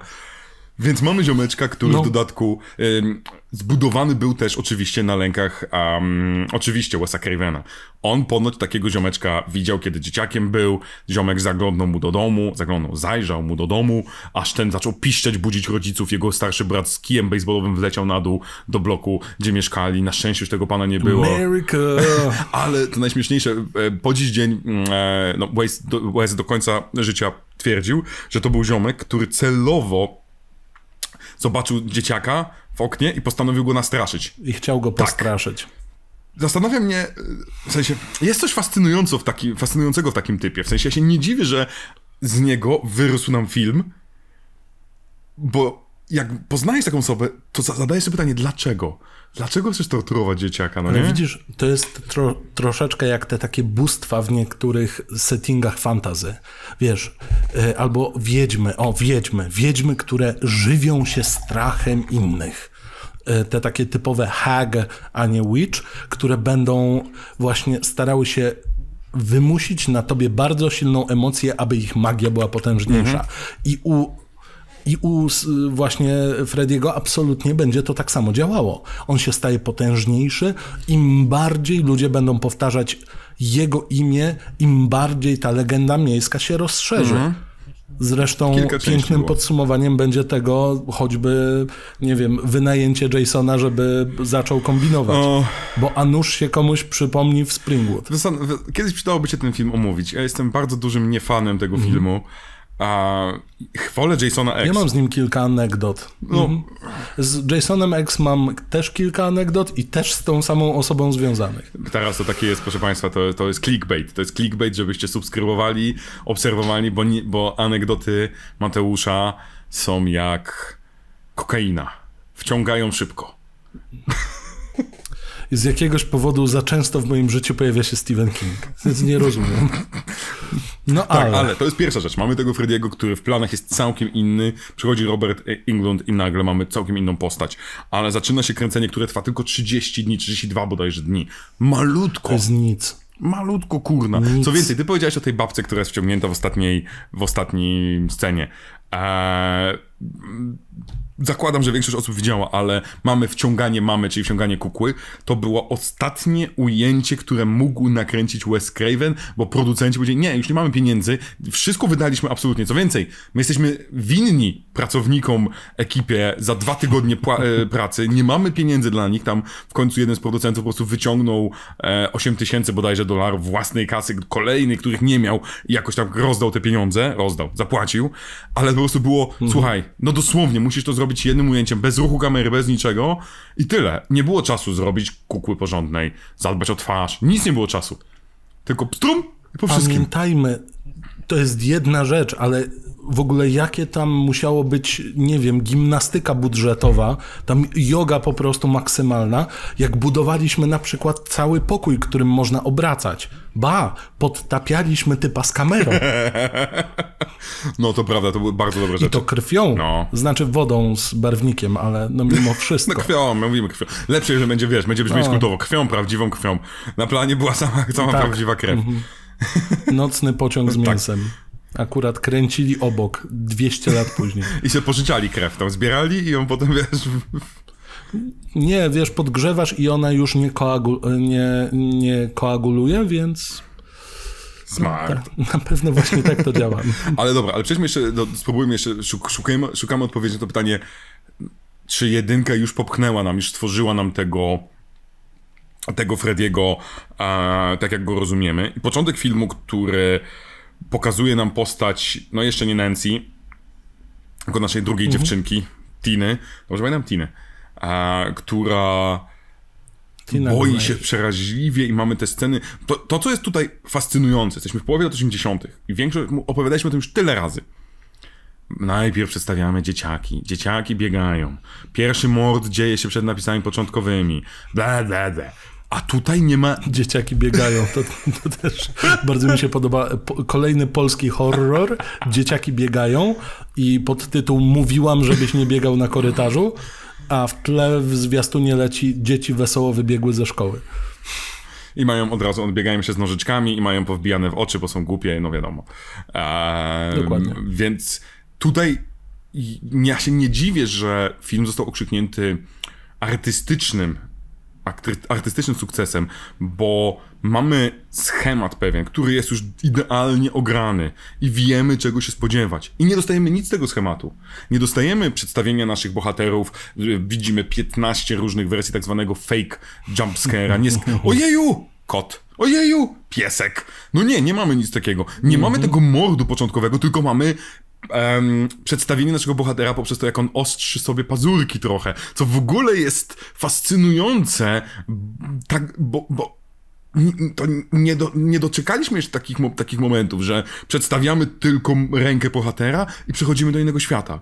[SPEAKER 1] Więc mamy ziomeczka, który no. w dodatku ym, zbudowany był też oczywiście na lękach um, oczywiście Wes'a Cravena. On ponoć takiego ziomeczka widział, kiedy dzieciakiem był. Ziomek zaglądnął mu do domu, zaglądnął, zajrzał mu do domu, aż ten zaczął piszczeć, budzić rodziców. Jego starszy brat z kijem baseballowym wleciał na dół do bloku, gdzie mieszkali. Na szczęście już tego pana nie było. America! Ale to najśmieszniejsze, e, po dziś dzień e, no, Wes do, Wes do końca życia twierdził, że to był ziomek, który celowo zobaczył dzieciaka w oknie i postanowił go nastraszyć. I chciał go tak. postraszyć. Tak. Zastanawia mnie, w sensie, jest coś fascynującego w, taki, fascynującego w takim typie. W sensie, ja się nie dziwię, że z niego wyrósł nam film, bo jak poznajesz taką osobę, to zadajesz sobie pytanie, dlaczego? Dlaczego chcesz torturować dzieciaka, no nie? No widzisz, to jest tro, troszeczkę jak te takie
[SPEAKER 2] bóstwa w niektórych settingach fantazy. Wiesz, e, albo wiedźmy, o wiedźmy, wiedźmy, które żywią się strachem innych. E, te takie typowe hag, a nie witch, które będą właśnie starały się wymusić na tobie bardzo silną emocję, aby ich magia była potężniejsza. Mhm. I u i u właśnie Frediego absolutnie będzie to tak samo działało. On się staje potężniejszy, im bardziej ludzie będą powtarzać jego imię, im bardziej ta legenda miejska się rozszerzy. Mhm. Zresztą pięknym było. podsumowaniem będzie tego choćby, nie wiem, wynajęcie Jasona,
[SPEAKER 1] żeby zaczął kombinować. O... Bo Anusz się komuś przypomni w Springwood. Kiedyś przydałoby się ten film omówić. Ja jestem bardzo dużym niefanem tego mm filmu. A chwolę Jasona X. Ja mam z nim kilka anegdot. No. Mhm. Z Jasonem X mam
[SPEAKER 2] też kilka anegdot i też z tą samą osobą związanych.
[SPEAKER 1] Teraz to takie jest, proszę Państwa, to, to jest clickbait. To jest clickbait, żebyście subskrybowali, obserwowali, bo, nie, bo anegdoty Mateusza są jak kokaina. Wciągają szybko
[SPEAKER 2] z jakiegoś powodu za często w moim życiu pojawia się Stephen King. Więc nie rozumiem.
[SPEAKER 1] No tak, ale. ale to jest pierwsza rzecz. Mamy tego Frediego, który w planach jest całkiem inny. Przychodzi Robert e. England i nagle mamy całkiem inną postać. Ale zaczyna się kręcenie, które trwa tylko 30 dni, 32 bodajże dni. Malutko. To jest nic. Malutko kurna. Nic. Co więcej, ty powiedziałeś o tej babce, która jest wciągnięta w ostatniej, w ostatniej scenie. Eee, zakładam, że większość osób widziała, ale mamy wciąganie mamy, czyli wciąganie kukły, to było ostatnie ujęcie, które mógł nakręcić Wes Craven, bo producenci powiedzieli, nie, już nie mamy pieniędzy, wszystko wydaliśmy absolutnie, co więcej, my jesteśmy winni pracownikom, ekipie za dwa tygodnie e, pracy, nie mamy pieniędzy dla nich, tam w końcu jeden z producentów po prostu wyciągnął e, 8 tysięcy bodajże dolarów własnej kasy, kolejny, których nie miał i jakoś tam rozdał te pieniądze, rozdał, zapłacił, ale po prostu było, mhm. słuchaj, no dosłownie, musisz to zrobić zrobić jednym ujęciem, bez ruchu kamery, bez niczego i tyle. Nie było czasu zrobić kukły porządnej, zadbać o twarz, nic nie było czasu. Tylko pstrum i
[SPEAKER 2] po Pamiętajmy, wszystkim. Pamiętajmy, to jest jedna rzecz, ale w ogóle jakie tam musiało być, nie wiem, gimnastyka budżetowa, tam yoga po prostu maksymalna, jak budowaliśmy na przykład cały pokój, którym można obracać. Ba, podtapialiśmy typa z kamerą.
[SPEAKER 1] No to prawda, to były bardzo dobre I rzeczy. I
[SPEAKER 2] to krwią, no. znaczy wodą z barwnikiem, ale no mimo no, wszystko. No
[SPEAKER 1] krwią, mówimy krwią. Lepiej, że będzie, wiesz, będzie brzmieć kultowo. Krwią, prawdziwą krwią. Na planie była sama, sama tak. prawdziwa krew. Mhm.
[SPEAKER 2] Nocny pociąg z tak. mięsem. Tak akurat kręcili obok 200
[SPEAKER 1] lat później. I się pożyczali krew tam, zbierali i ją potem, wiesz...
[SPEAKER 2] Nie, wiesz, podgrzewasz i ona już nie, koagul nie, nie koaguluje, więc...
[SPEAKER 1] Smart.
[SPEAKER 2] tak, na pewno właśnie tak to działa.
[SPEAKER 1] ale dobra, ale przejdźmy jeszcze, do, spróbujmy jeszcze, szuk, szukajmy, szukamy odpowiedzi na to pytanie, czy jedynka już popchnęła nam, już stworzyła nam tego tego Frediego, tak jak go rozumiemy. I początek filmu, który pokazuje nam postać, no jeszcze nie Nancy, tylko naszej drugiej mhm. dziewczynki, Tiny, dobrze pamiętam Tiny, a, która Tina boi się przeraźliwie i mamy te sceny. To, to, co jest tutaj fascynujące, jesteśmy w połowie lat 80. i większość, opowiadaliśmy o tym już tyle razy. Najpierw przedstawiamy dzieciaki. Dzieciaki biegają. Pierwszy mord dzieje się przed napisami początkowymi. Bla, bla, bla. A tutaj nie ma dzieciaki biegają. To, to, to,
[SPEAKER 2] też bardzo mi się podoba. kolejny polski horror. Dzieciaki biegają i pod tytuł Mówiłam, żebyś nie biegał na korytarzu, a w tle w zwiastunie leci dzieci wesoło wybiegły ze szkoły.
[SPEAKER 1] I mają od razu, odbiegają się z nożyczkami i mają powbijane w oczy, bo są głupie, no wiadomo. Eee, Dokładnie. Więc tutaj ja się nie dziwię, że film został okrzyknięty artystycznym artystycznym sukcesem, bo mamy schemat pewien, który jest już idealnie ograny i wiemy, czego się spodziewać. I nie dostajemy nic z tego schematu. Nie dostajemy przedstawienia naszych bohaterów, y, widzimy 15 różnych wersji tak zwanego fake jumpscare'a. Nie... Ojeju! Kot. Ojeju! Piesek. No nie, nie mamy nic takiego. Nie mm -hmm. mamy mhm. tego mordu początkowego, tylko mamy um, przedstawienie naszego bohatera poprzez to, jak on ostrzy sobie pazurki trochę, co w ogóle jest fascynujące, tak, bo, bo to nie, do, nie doczekaliśmy jeszcze takich, takich momentów, że przedstawiamy tylko rękę bohatera i przechodzimy do innego świata.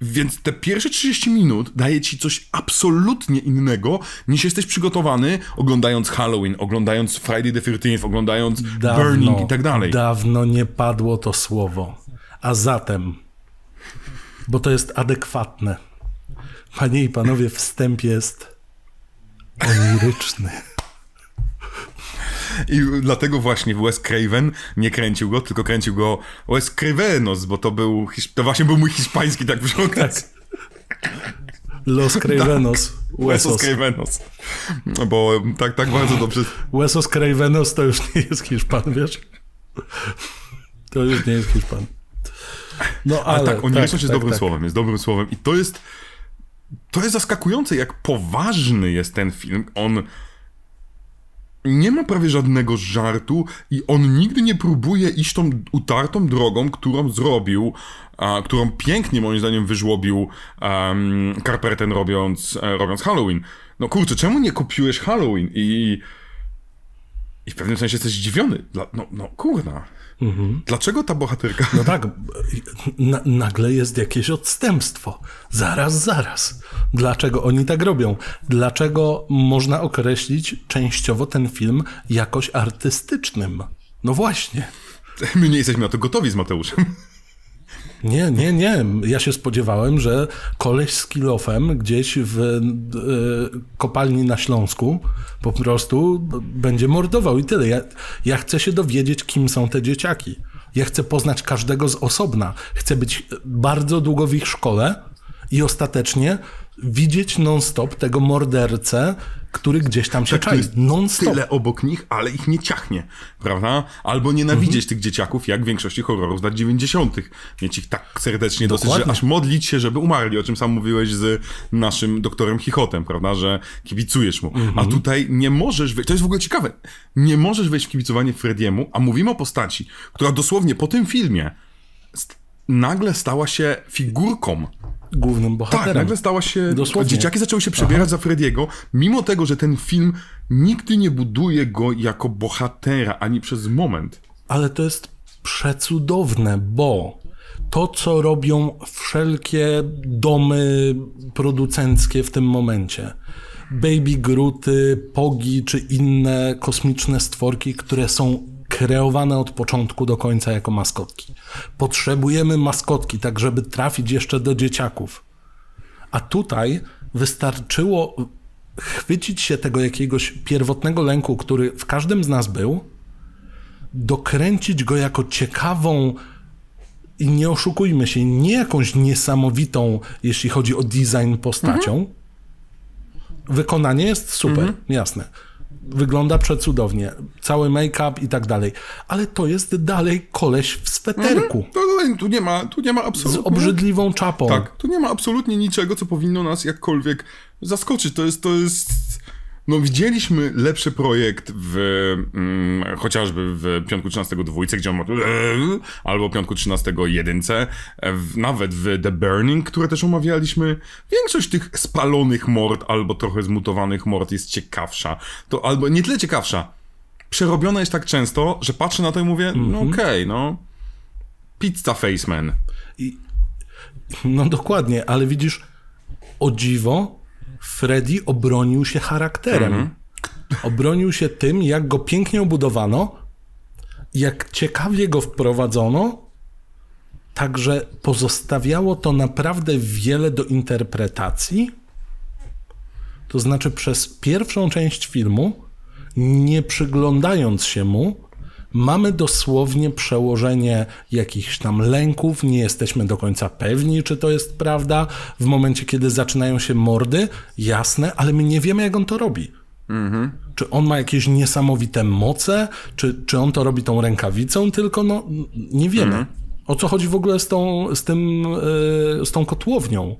[SPEAKER 1] Więc te pierwsze 30 minut daje ci coś absolutnie innego, niż jesteś przygotowany oglądając Halloween, oglądając Friday the 13th, oglądając dawno, Burning i tak dalej.
[SPEAKER 2] Dawno nie padło to słowo a zatem, bo to jest adekwatne. Panie i panowie, wstęp jest oniryczny.
[SPEAKER 1] I dlatego właśnie Wes Craven nie kręcił go, tylko kręcił go Wes Cravenos, bo to był, to właśnie był mój hiszpański tak brzmi. Tak.
[SPEAKER 2] Los Cravenos. Tak. Wesos Cravenos.
[SPEAKER 1] No bo tak, tak bardzo dobrze.
[SPEAKER 2] Wesos Cravenos to już nie jest Hiszpan, wiesz? To już nie jest Hiszpan.
[SPEAKER 1] No, tak, ale, ale tak, oni tak, jest tak, dobrym tak. słowem, jest dobrym słowem i to jest to jest zaskakujące, jak poważny jest ten film. On nie ma prawie żadnego żartu i on nigdy nie próbuje iść tą utartą drogą, którą zrobił, a, którą pięknie moim zdaniem wyżłobił um, Carpeten robiąc, e, robiąc Halloween. No kurczę, czemu nie kupiłeś Halloween? I, i w pewnym sensie jesteś zdziwiony. No, no kurna. Mhm. Dlaczego ta bohaterka? No tak,
[SPEAKER 2] nagle jest jakieś odstępstwo. Zaraz, zaraz. Dlaczego oni tak robią? Dlaczego można określić częściowo ten film jakoś artystycznym?
[SPEAKER 1] No właśnie. My nie jesteśmy na to gotowi z Mateuszem.
[SPEAKER 2] Nie, nie, nie. Ja się spodziewałem, że koleś z kilofem gdzieś w y, kopalni na Śląsku po prostu będzie mordował i tyle. Ja, ja chcę się dowiedzieć, kim są te dzieciaki. Ja chcę poznać każdego z osobna. Chcę być bardzo długo w ich szkole i ostatecznie widzieć non-stop tego
[SPEAKER 1] mordercę który gdzieś tam się tak, czai. Tyle obok nich, ale ich nie ciachnie, prawda? Albo nienawidzieć mhm. tych dzieciaków, jak w większości horrorów z lat 90. Mieć ich tak serdecznie Dokładnie. dosyć, że aż modlić się, żeby umarli, o czym sam mówiłeś z naszym doktorem Chichotem, prawda? Że kibicujesz mu. Mhm. A tutaj nie możesz wejść, to jest w ogóle ciekawe, nie możesz wejść w kibicowanie Frediemu, a mówimy o postaci, która dosłownie po tym filmie nagle stała się figurką głównym bohaterem. Tak, nagle stała się... Dosłownie. Dzieciaki zaczęły się przebierać Aha. za Frediego, mimo tego, że ten film nigdy nie buduje go jako bohatera, ani przez moment. Ale to jest przecudowne, bo to, co
[SPEAKER 2] robią wszelkie domy producenckie w tym momencie. Baby Gruty, Pogi czy inne kosmiczne stworki, które są kreowane od początku do końca jako maskotki. Potrzebujemy maskotki, tak żeby trafić jeszcze do dzieciaków. A tutaj wystarczyło chwycić się tego jakiegoś pierwotnego lęku, który w każdym z nas był, dokręcić go jako ciekawą i nie oszukujmy się, nie jakąś niesamowitą, jeśli chodzi o design postacią. Mhm. Wykonanie jest super, mhm. jasne wygląda przecudownie, cały make-up i tak
[SPEAKER 1] dalej, ale to jest dalej koleś w sweterku. Mhm. No, tu nie ma, tu nie ma absolutnie... Z obrzydliwą czapą. Tak, tu nie ma absolutnie niczego, co powinno nas jakkolwiek zaskoczyć. To jest, to jest no widzieliśmy lepszy projekt w mm, chociażby w piątku 13 dwójce, gdzie on ma albo piątku 13 jedynce, w, nawet w The Burning, które też omawialiśmy. Większość tych spalonych mord albo trochę zmutowanych mord jest ciekawsza. To albo nie tyle ciekawsza, przerobiona jest tak często, że patrzę na to i mówię, mm -hmm. no mhm. okej, okay, no pizza face man. I,
[SPEAKER 2] no dokładnie, ale widzisz, o dziwo, Freddy obronił się charakterem. Mhm. Obronił się tym, jak go pięknie obudowano, jak ciekawie go wprowadzono, także pozostawiało to naprawdę wiele do interpretacji. To znaczy, przez pierwszą część filmu, nie przyglądając się mu, mamy dosłownie przełożenie jakichś tam lęków, nie jesteśmy do końca pewni, czy to jest prawda. W momencie, kiedy zaczynają się mordy, jasne, ale my nie wiemy, jak on to robi. Mhm. Czy on ma jakieś niesamowite moce, czy, czy on to robi tą rękawicą tylko, no nie wiemy. Mhm. O co chodzi w ogóle z tą, z tym, yy, z tą kotłownią?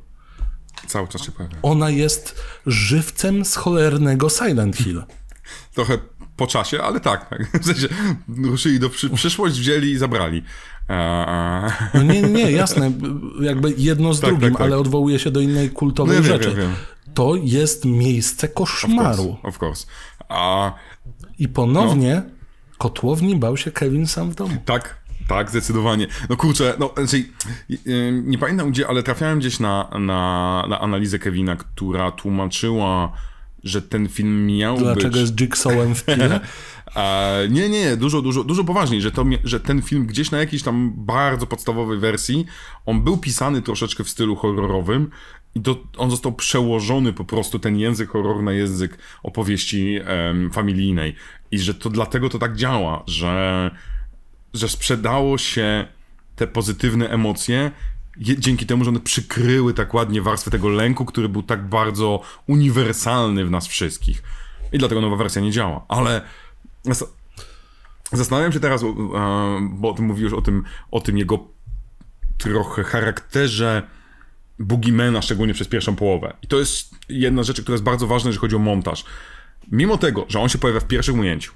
[SPEAKER 1] Cały czas się pojawia.
[SPEAKER 2] Ona jest żywcem z cholernego Silent Hill.
[SPEAKER 1] Trochę po czasie, ale tak. tak. W sensie ruszyli do przy, przyszłość, wzięli i zabrali. E, e. No nie, nie, jasne.
[SPEAKER 2] Jakby jedno z tak, drugim, tak, tak. ale odwołuje się do innej kultowej no, ja rzeczy. wiem, wiem. To jest miejsce
[SPEAKER 1] koszmaru. Of course. Of course. A... I ponownie
[SPEAKER 2] no. kotłowni bał się Kevin sam w domu.
[SPEAKER 1] Tak, tak, zdecydowanie. No kurczę, no, znaczy, y, y, nie pamiętam gdzie, ale trafiałem gdzieś na, na, na analizę Kevina, która tłumaczyła że ten film miał Dlaczego być... jest Jigsawem w kinie? A, nie, nie, dużo, dużo, dużo poważniej, że, to, że ten film gdzieś na jakiejś tam bardzo podstawowej wersji, on był pisany troszeczkę w stylu horrorowym i to, on został przełożony po prostu, ten język horror na język opowieści em, familijnej. I że to dlatego to tak działa, że, że sprzedało się te pozytywne emocje dzięki temu, że one przykryły tak ładnie warstwę tego lęku, który był tak bardzo uniwersalny w nas wszystkich. I dlatego nowa wersja nie działa. Ale zastanawiam się teraz, bo ty mówiłeś o tym, o tym jego trochę charakterze Boogiemana, szczególnie przez pierwszą połowę. I to jest jedna rzecz, która jest bardzo ważna, jeżeli chodzi o montaż. Mimo tego, że on się pojawia w pierwszym ujęciu,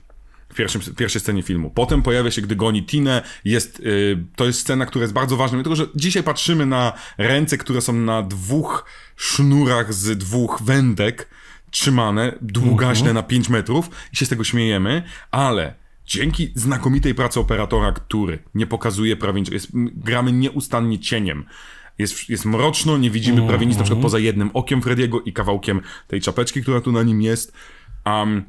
[SPEAKER 1] w, pierwszym, w pierwszej scenie filmu. Potem pojawia się, gdy goni Tinę, jest, yy, to jest scena, która jest bardzo ważna, dlatego że dzisiaj patrzymy na ręce, które są na dwóch sznurach z dwóch wędek, trzymane, długaśne mhm. na 5 metrów i się z tego śmiejemy, ale dzięki znakomitej pracy operatora, który nie pokazuje prawie niczego, jest, gramy nieustannie cieniem. Jest, jest mroczno, nie widzimy prawie nic, na przykład mhm. poza jednym okiem Frediego i kawałkiem tej czapeczki, która tu na nim jest. Um,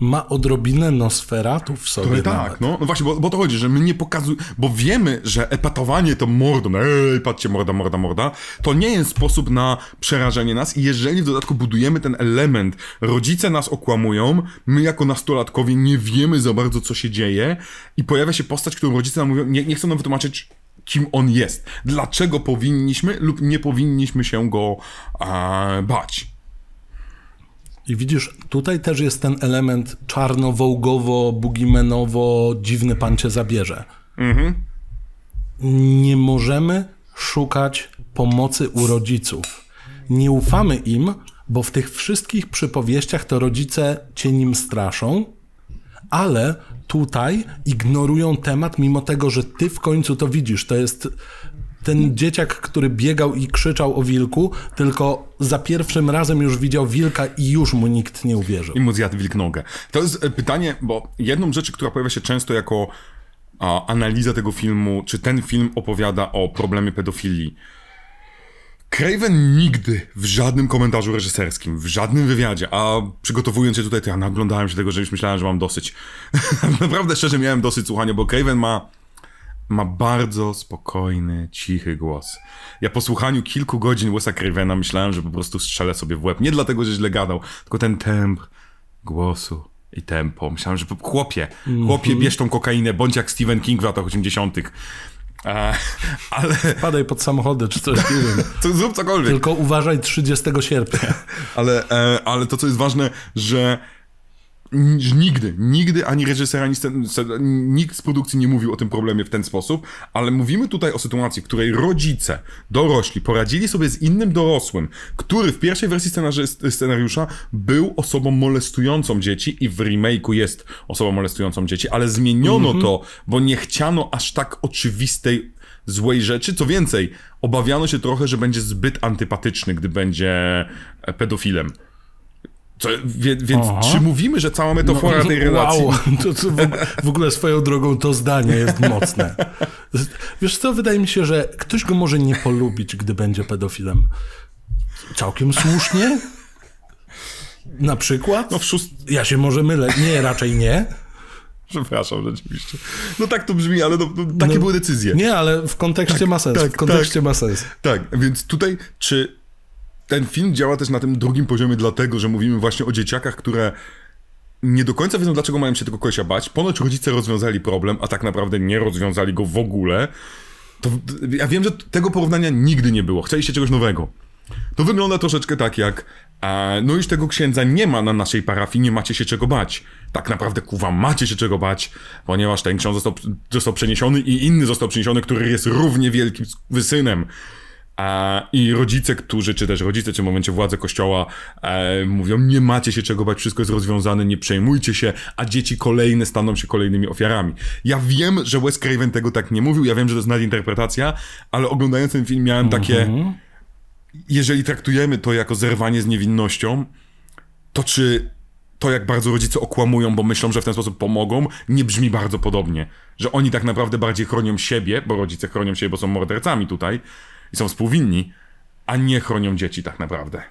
[SPEAKER 1] ma odrobinę nosferatu w sobie. Trochę tak, no, no, właśnie, bo, bo to chodzi, że my nie pokazujemy, bo wiemy, że epatowanie to mordą, no, ej, patrzcie, morda, morda, morda, to nie jest sposób na przerażenie nas i jeżeli w dodatku budujemy ten element, rodzice nas okłamują, my jako nastolatkowie nie wiemy za bardzo, co się dzieje i pojawia się postać, którą rodzice nam mówią, nie, nie chcą nam wytłumaczyć, kim on jest, dlaczego powinniśmy lub nie powinniśmy się go bać.
[SPEAKER 2] I widzisz, tutaj też jest ten element czarno-wołgowo, bugimenowo, dziwny pan cię zabierze. Mhm. Nie możemy szukać pomocy u rodziców. Nie ufamy im, bo w tych wszystkich przypowieściach to rodzice cię nim straszą, ale tutaj ignorują temat, mimo tego, że ty w końcu to widzisz. To jest ten nie. dzieciak, który biegał i krzyczał o wilku, tylko za pierwszym razem już widział wilka i już
[SPEAKER 1] mu nikt nie uwierzył. I mu zjadł wilk nogę. To jest e, pytanie, bo jedną rzeczy, która pojawia się często jako a, analiza tego filmu, czy ten film opowiada o problemie pedofilii. Craven nigdy w żadnym komentarzu reżyserskim, w żadnym wywiadzie, a przygotowując się tutaj, to ja naglądałem się tego, że już myślałem, że mam dosyć. Naprawdę szczerze miałem dosyć słuchania, bo Craven ma ma bardzo spokojny, cichy głos. Ja po słuchaniu kilku godzin Wes'a Cravena myślałem, że po prostu strzelę sobie w łeb. Nie dlatego, że źle gadał, tylko ten temp głosu i tempo. Myślałem, że chłopie, mhm. chłopie, bierz tą kokainę, bądź jak Stephen King w latach 80. A, ale... Padaj pod samochody czy coś, nie wiem. To zrób cokolwiek. Tylko uważaj 30 sierpnia. ale, e, ale to, co jest ważne, że Nigdy, nigdy ani reżysera, ani nikt z produkcji nie mówił o tym problemie w ten sposób, ale mówimy tutaj o sytuacji, w której rodzice, dorośli poradzili sobie z innym dorosłym, który w pierwszej wersji scenariusza był osobą molestującą dzieci i w remake'u jest osobą molestującą dzieci, ale zmieniono mhm. to, bo nie chciano aż tak oczywistej złej rzeczy. Co więcej, obawiano się trochę, że będzie zbyt antypatyczny, gdy będzie e, pedofilem wie, więc Aha. czy mówimy, że cała metafora no, tej relacji... Wow, to, to w, w, ogóle swoją
[SPEAKER 2] drogą to zdanie jest mocne. Wiesz co, wydaje mi się, że ktoś go może nie polubić, gdy będzie pedofilem. Całkiem słusznie? Na przykład? No w szóst... Ja się może mylę. Nie, raczej nie. Przepraszam, rzeczywiście.
[SPEAKER 1] No tak to brzmi, ale no, no, takie no, były decyzje. Nie, ale w kontekście tak, ma sens. Tak, w kontekście tak, ma sens. Tak, więc tutaj, czy ten film działa też na tym drugim poziomie, dlatego że mówimy właśnie o dzieciakach, które nie do końca wiedzą, dlaczego mają się tego kolesia bać. Ponoć rodzice rozwiązali problem, a tak naprawdę nie rozwiązali go w ogóle. To, ja wiem, że tego porównania nigdy nie było. Chcieliście czegoś nowego. To wygląda troszeczkę tak jak a, e, no już tego księdza nie ma na naszej parafii, nie macie się czego bać. Tak naprawdę, kuwa, macie się czego bać, ponieważ ten ksiądz został, został przeniesiony i inny został przeniesiony, który jest równie wielkim synem. E, I rodzice, którzy, czy też rodzice, czy w momencie władze kościoła e, mówią, nie macie się czego bać, wszystko jest rozwiązane, nie przejmujcie się, a dzieci kolejne staną się kolejnymi ofiarami. Ja wiem, że Wes Craven tego tak nie mówił, ja wiem, że to jest nadinterpretacja, ale oglądając ten film miałem takie, mhm. jeżeli traktujemy to jako zerwanie z niewinnością, to czy to, jak bardzo rodzice okłamują, bo myślą, że w ten sposób pomogą, nie brzmi bardzo podobnie. Że oni tak naprawdę bardziej chronią siebie, bo rodzice chronią siebie, bo są mordercami tutaj, i są współwinni, a nie chronią dzieci tak naprawdę.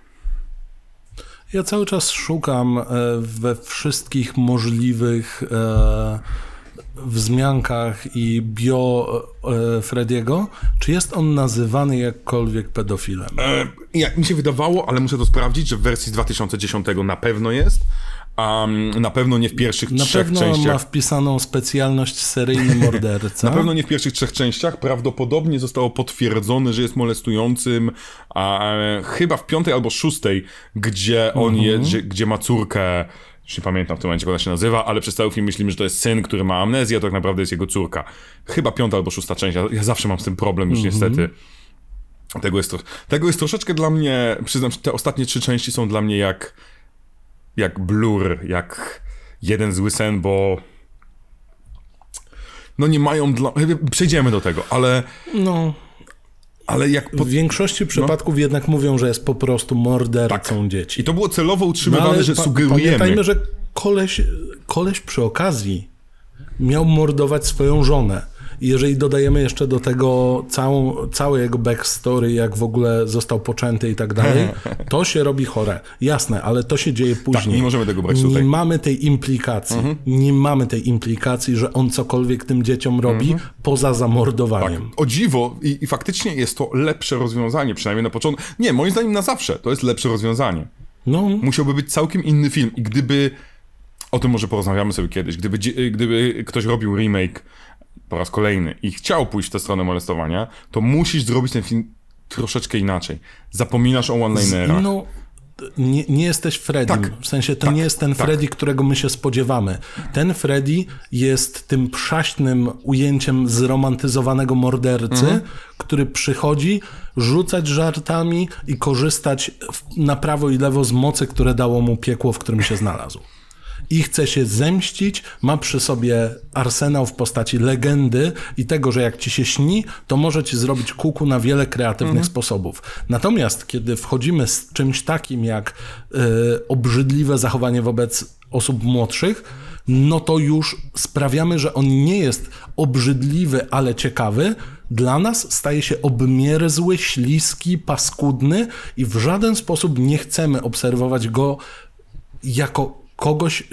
[SPEAKER 2] Ja cały czas szukam e, we wszystkich możliwych e, wzmiankach i bio e, Frediego, czy jest on nazywany
[SPEAKER 1] jakkolwiek pedofilem? E, ja, mi się wydawało, ale muszę to sprawdzić, że w wersji z 2010 na pewno jest a mm, na pewno nie w pierwszych na trzech częściach. Na pewno ma
[SPEAKER 2] wpisaną specjalność
[SPEAKER 1] seryjny morderca. na pewno nie w pierwszych trzech częściach. Prawdopodobnie zostało potwierdzone, że jest molestującym a, e, chyba w piątej albo szóstej, gdzie on mhm. je, gdzie, gdzie ma córkę już nie pamiętam w tym momencie, jak ona się nazywa, ale przez cały film myślimy, że to jest syn, który ma amnezję, a tak naprawdę jest jego córka. Chyba piąta albo szósta część, ja, ja zawsze mam z tym problem już mhm. niestety. Tego jest, tego jest troszeczkę dla mnie, przyznam, że te ostatnie trzy części są dla mnie jak jak blur, jak jeden zły sen, bo no nie mają dla... Przejdziemy do tego, ale... No. Ale jak
[SPEAKER 2] pod... W większości no. przypadków no. jednak mówią, że jest po prostu mordercą tak. dzieci. I to było celowo utrzymywane, no, że pa- sugerujemy. Pamiętajmy, że koleś, koleś przy okazji miał mordować swoją żonę. Jeżeli dodajemy jeszcze do tego całą, całe jego backstory, jak w ogóle został poczęty i tak dalej, to się robi chore. Jasne, ale to się dzieje później. Tak, nie możemy tego brać tutaj. Nie mamy tej implikacji. Mhm. Nie mamy tej implikacji, że on
[SPEAKER 1] cokolwiek tym dzieciom robi mhm. poza zamordowaniem. Tak. O dziwo i, i faktycznie jest to lepsze rozwiązanie, przynajmniej na początku. Nie, moim zdaniem na zawsze to jest lepsze rozwiązanie. No. Musiałby być całkiem inny film i gdyby o tym może porozmawiamy sobie kiedyś. Gdyby, gdyby ktoś robił remake po raz kolejny i chciał pójść w tę stronę molestowania, to musisz zrobić ten film troszeczkę inaczej. Zapominasz o one-linerach.
[SPEAKER 2] No, nie, nie, jesteś Freddy. Tak, w sensie to tak, nie jest ten tak. Freddy, którego my się spodziewamy. Ten Freddy jest tym przaśnym ujęciem zromantyzowanego mordercy, mhm. który przychodzi rzucać żartami i korzystać na prawo i lewo z mocy, które dało mu piekło, w którym się znalazł i chce się zemścić, ma przy sobie arsenał w postaci legendy i tego, że jak ci się śni, to może ci zrobić kuku na wiele kreatywnych mhm. sposobów. Natomiast kiedy wchodzimy z czymś takim jak e, obrzydliwe zachowanie wobec osób młodszych, no to już sprawiamy, że on nie jest obrzydliwy, ale ciekawy. Dla nas staje się obmierzły, śliski, paskudny i w żaden sposób nie chcemy obserwować go jako kogoś,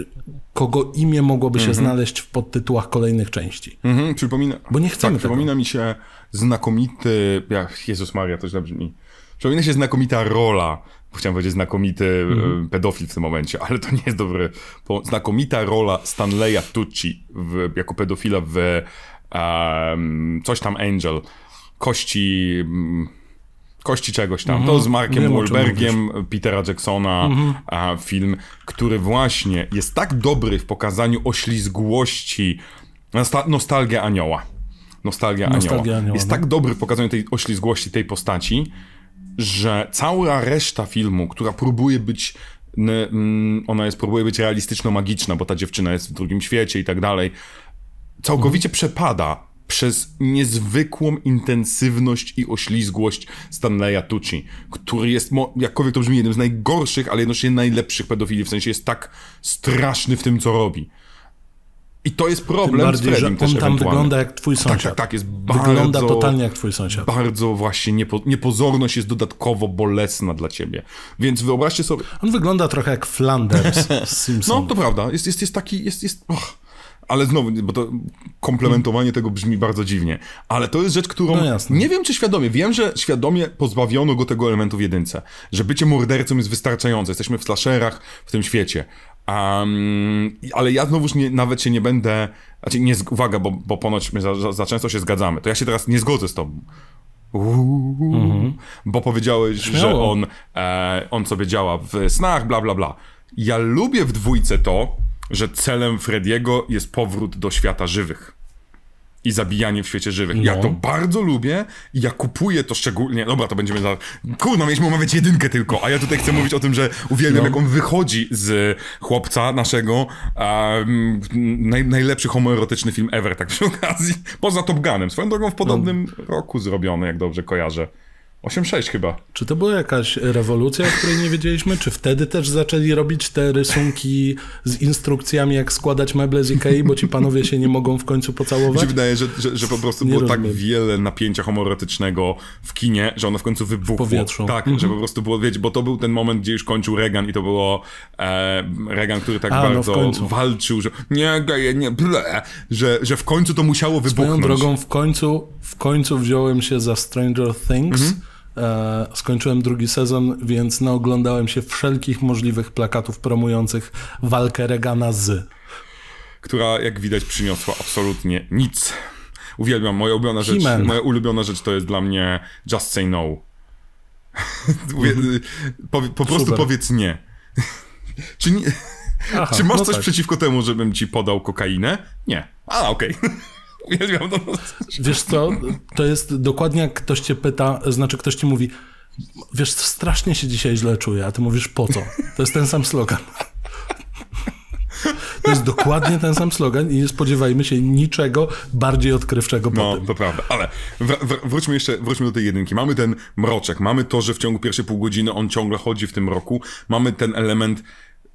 [SPEAKER 2] kogo imię mogłoby się mhm. znaleźć w podtytułach kolejnych części.
[SPEAKER 1] Mhm, przypomina... Bo nie chcemy tak, tego. Przypomina mi się znakomity... ja Jezus Maria, to źle brzmi. Przypomina się znakomita rola, chciałem powiedzieć znakomity e, mhm. pedofil w tym momencie, ale to nie jest dobre. Znakomita rola Stanleya Tucci w, jako pedofila w um, coś tam Angel. Kości... Um, kości czegoś tam. Mm -hmm. To mhm. z Markiem Wiem, Wahlbergiem, Petera Jacksona, mm -hmm. a, film, który właśnie jest tak dobry w pokazaniu oślizgłości, nostalgia anioła. Nostalgia, nostalgia anioła. anioła. Jest no. tak dobry w pokazaniu tej oślizgłości tej postaci, że cała reszta filmu, która próbuje być mm, ona jest, próbuje być realistyczno-magiczna, bo ta dziewczyna jest w drugim świecie i tak dalej, całkowicie mm przepada przez niezwykłą intensywność i oślizgłość Stanleya Tucci, który jest, jakkolwiek to brzmi, jednym z najgorszych, ale jednocześnie najlepszych pedofili, w sensie jest tak straszny w tym, co robi. I to jest problem Tym bardziej, z że on tam wygląda
[SPEAKER 2] jak twój tak, tak, sąsiad. Tak, tak, tak jest bardzo, Wygląda totalnie
[SPEAKER 1] jak twój sąsiad. Bardzo właśnie, niepo, niepozorność jest dodatkowo bolesna dla ciebie. Więc wyobraźcie sobie... On wygląda trochę jak Flanders z No, to prawda. Jest, jest, jest taki, jest, jest... Ale znowu, bo to komplementowanie tego brzmi bardzo dziwnie. Ale to jest rzecz, którą. No nie wiem, czy świadomie. Wiem, że świadomie pozbawiono go tego elementu w jedynce. Że bycie mordercą jest wystarczające. Jesteśmy w slasherach w tym świecie. Um, ale ja znowuż nie, nawet się nie będę. Znaczy, nie, uwaga, bo, bo ponoć my za, za, za często się zgadzamy. To ja się teraz nie zgodzę z tobą. Uuu, mhm. Bo powiedziałeś, Śmiało. że on, e, on sobie działa w snach, bla, bla, bla. Ja lubię w dwójce to, że celem Frediego jest powrót do świata żywych i zabijanie w świecie żywych. No. Ja to bardzo lubię i ja kupuję to szczególnie. Dobra, to będziemy za. Kurno, mieliśmy omawiać jedynkę tylko, a ja tutaj chcę mówić o tym, że uwielbiam, no. jak on wychodzi z chłopca naszego. Um, naj, najlepszy homoerotyczny film ever, tak przy okazji. Poza Top Gunem. Swoją drogą w podobnym no. roku zrobiony, jak dobrze kojarzę. 8.6 chyba. Czy to była jakaś rewolucja, o której nie wiedzieliśmy? Czy wtedy też zaczęli robić
[SPEAKER 2] te rysunki z instrukcjami, jak składać meble z Ikei, bo ci panowie się nie mogą w końcu
[SPEAKER 1] pocałować? Mi się wydaje, że, że, że po prostu nie było tak rozumiem. tak wiele napięcia homoerotycznego w kinie, że ono w końcu wybuchło. W powietrzu. Tak, mhm. że po prostu było, wiecie, bo to był ten moment, gdzie już kończył Reagan i to było e, Reagan, który tak A, no bardzo no walczył, że nie, geje, nie, ble, że, że w końcu to musiało wybuchnąć. Swoją drogą,
[SPEAKER 2] w końcu, w końcu wziąłem się za Stranger Things, mhm E, skończyłem drugi sezon, więc naoglądałem się wszelkich możliwych plakatów promujących walkę Regana z.
[SPEAKER 1] Która, jak widać, przyniosła absolutnie nic. Uwielbiam, moja ulubiona rzecz, moja ulubiona rzecz to jest dla mnie Just Say No. Mhm. po, po prostu powiedz nie. Czy nie... Aha, Czy masz no coś tak. przeciwko temu, żebym ci podał kokainę? Nie. A, okej. Okay.
[SPEAKER 2] Uwielbiam Wiesz co, to jest dokładnie jak ktoś cię pyta, znaczy ktoś ci mówi, wiesz, strasznie się dzisiaj źle czuję, a ty mówisz po co? To jest ten sam slogan.
[SPEAKER 1] To jest dokładnie ten sam slogan i nie spodziewajmy się niczego bardziej odkrywczego po No, tym. to prawda, ale wr wr wróćmy jeszcze wróćmy do tej jedynki. Mamy ten mroczek, mamy to, że w ciągu pierwszej pół godziny on ciągle chodzi w tym roku, mamy ten element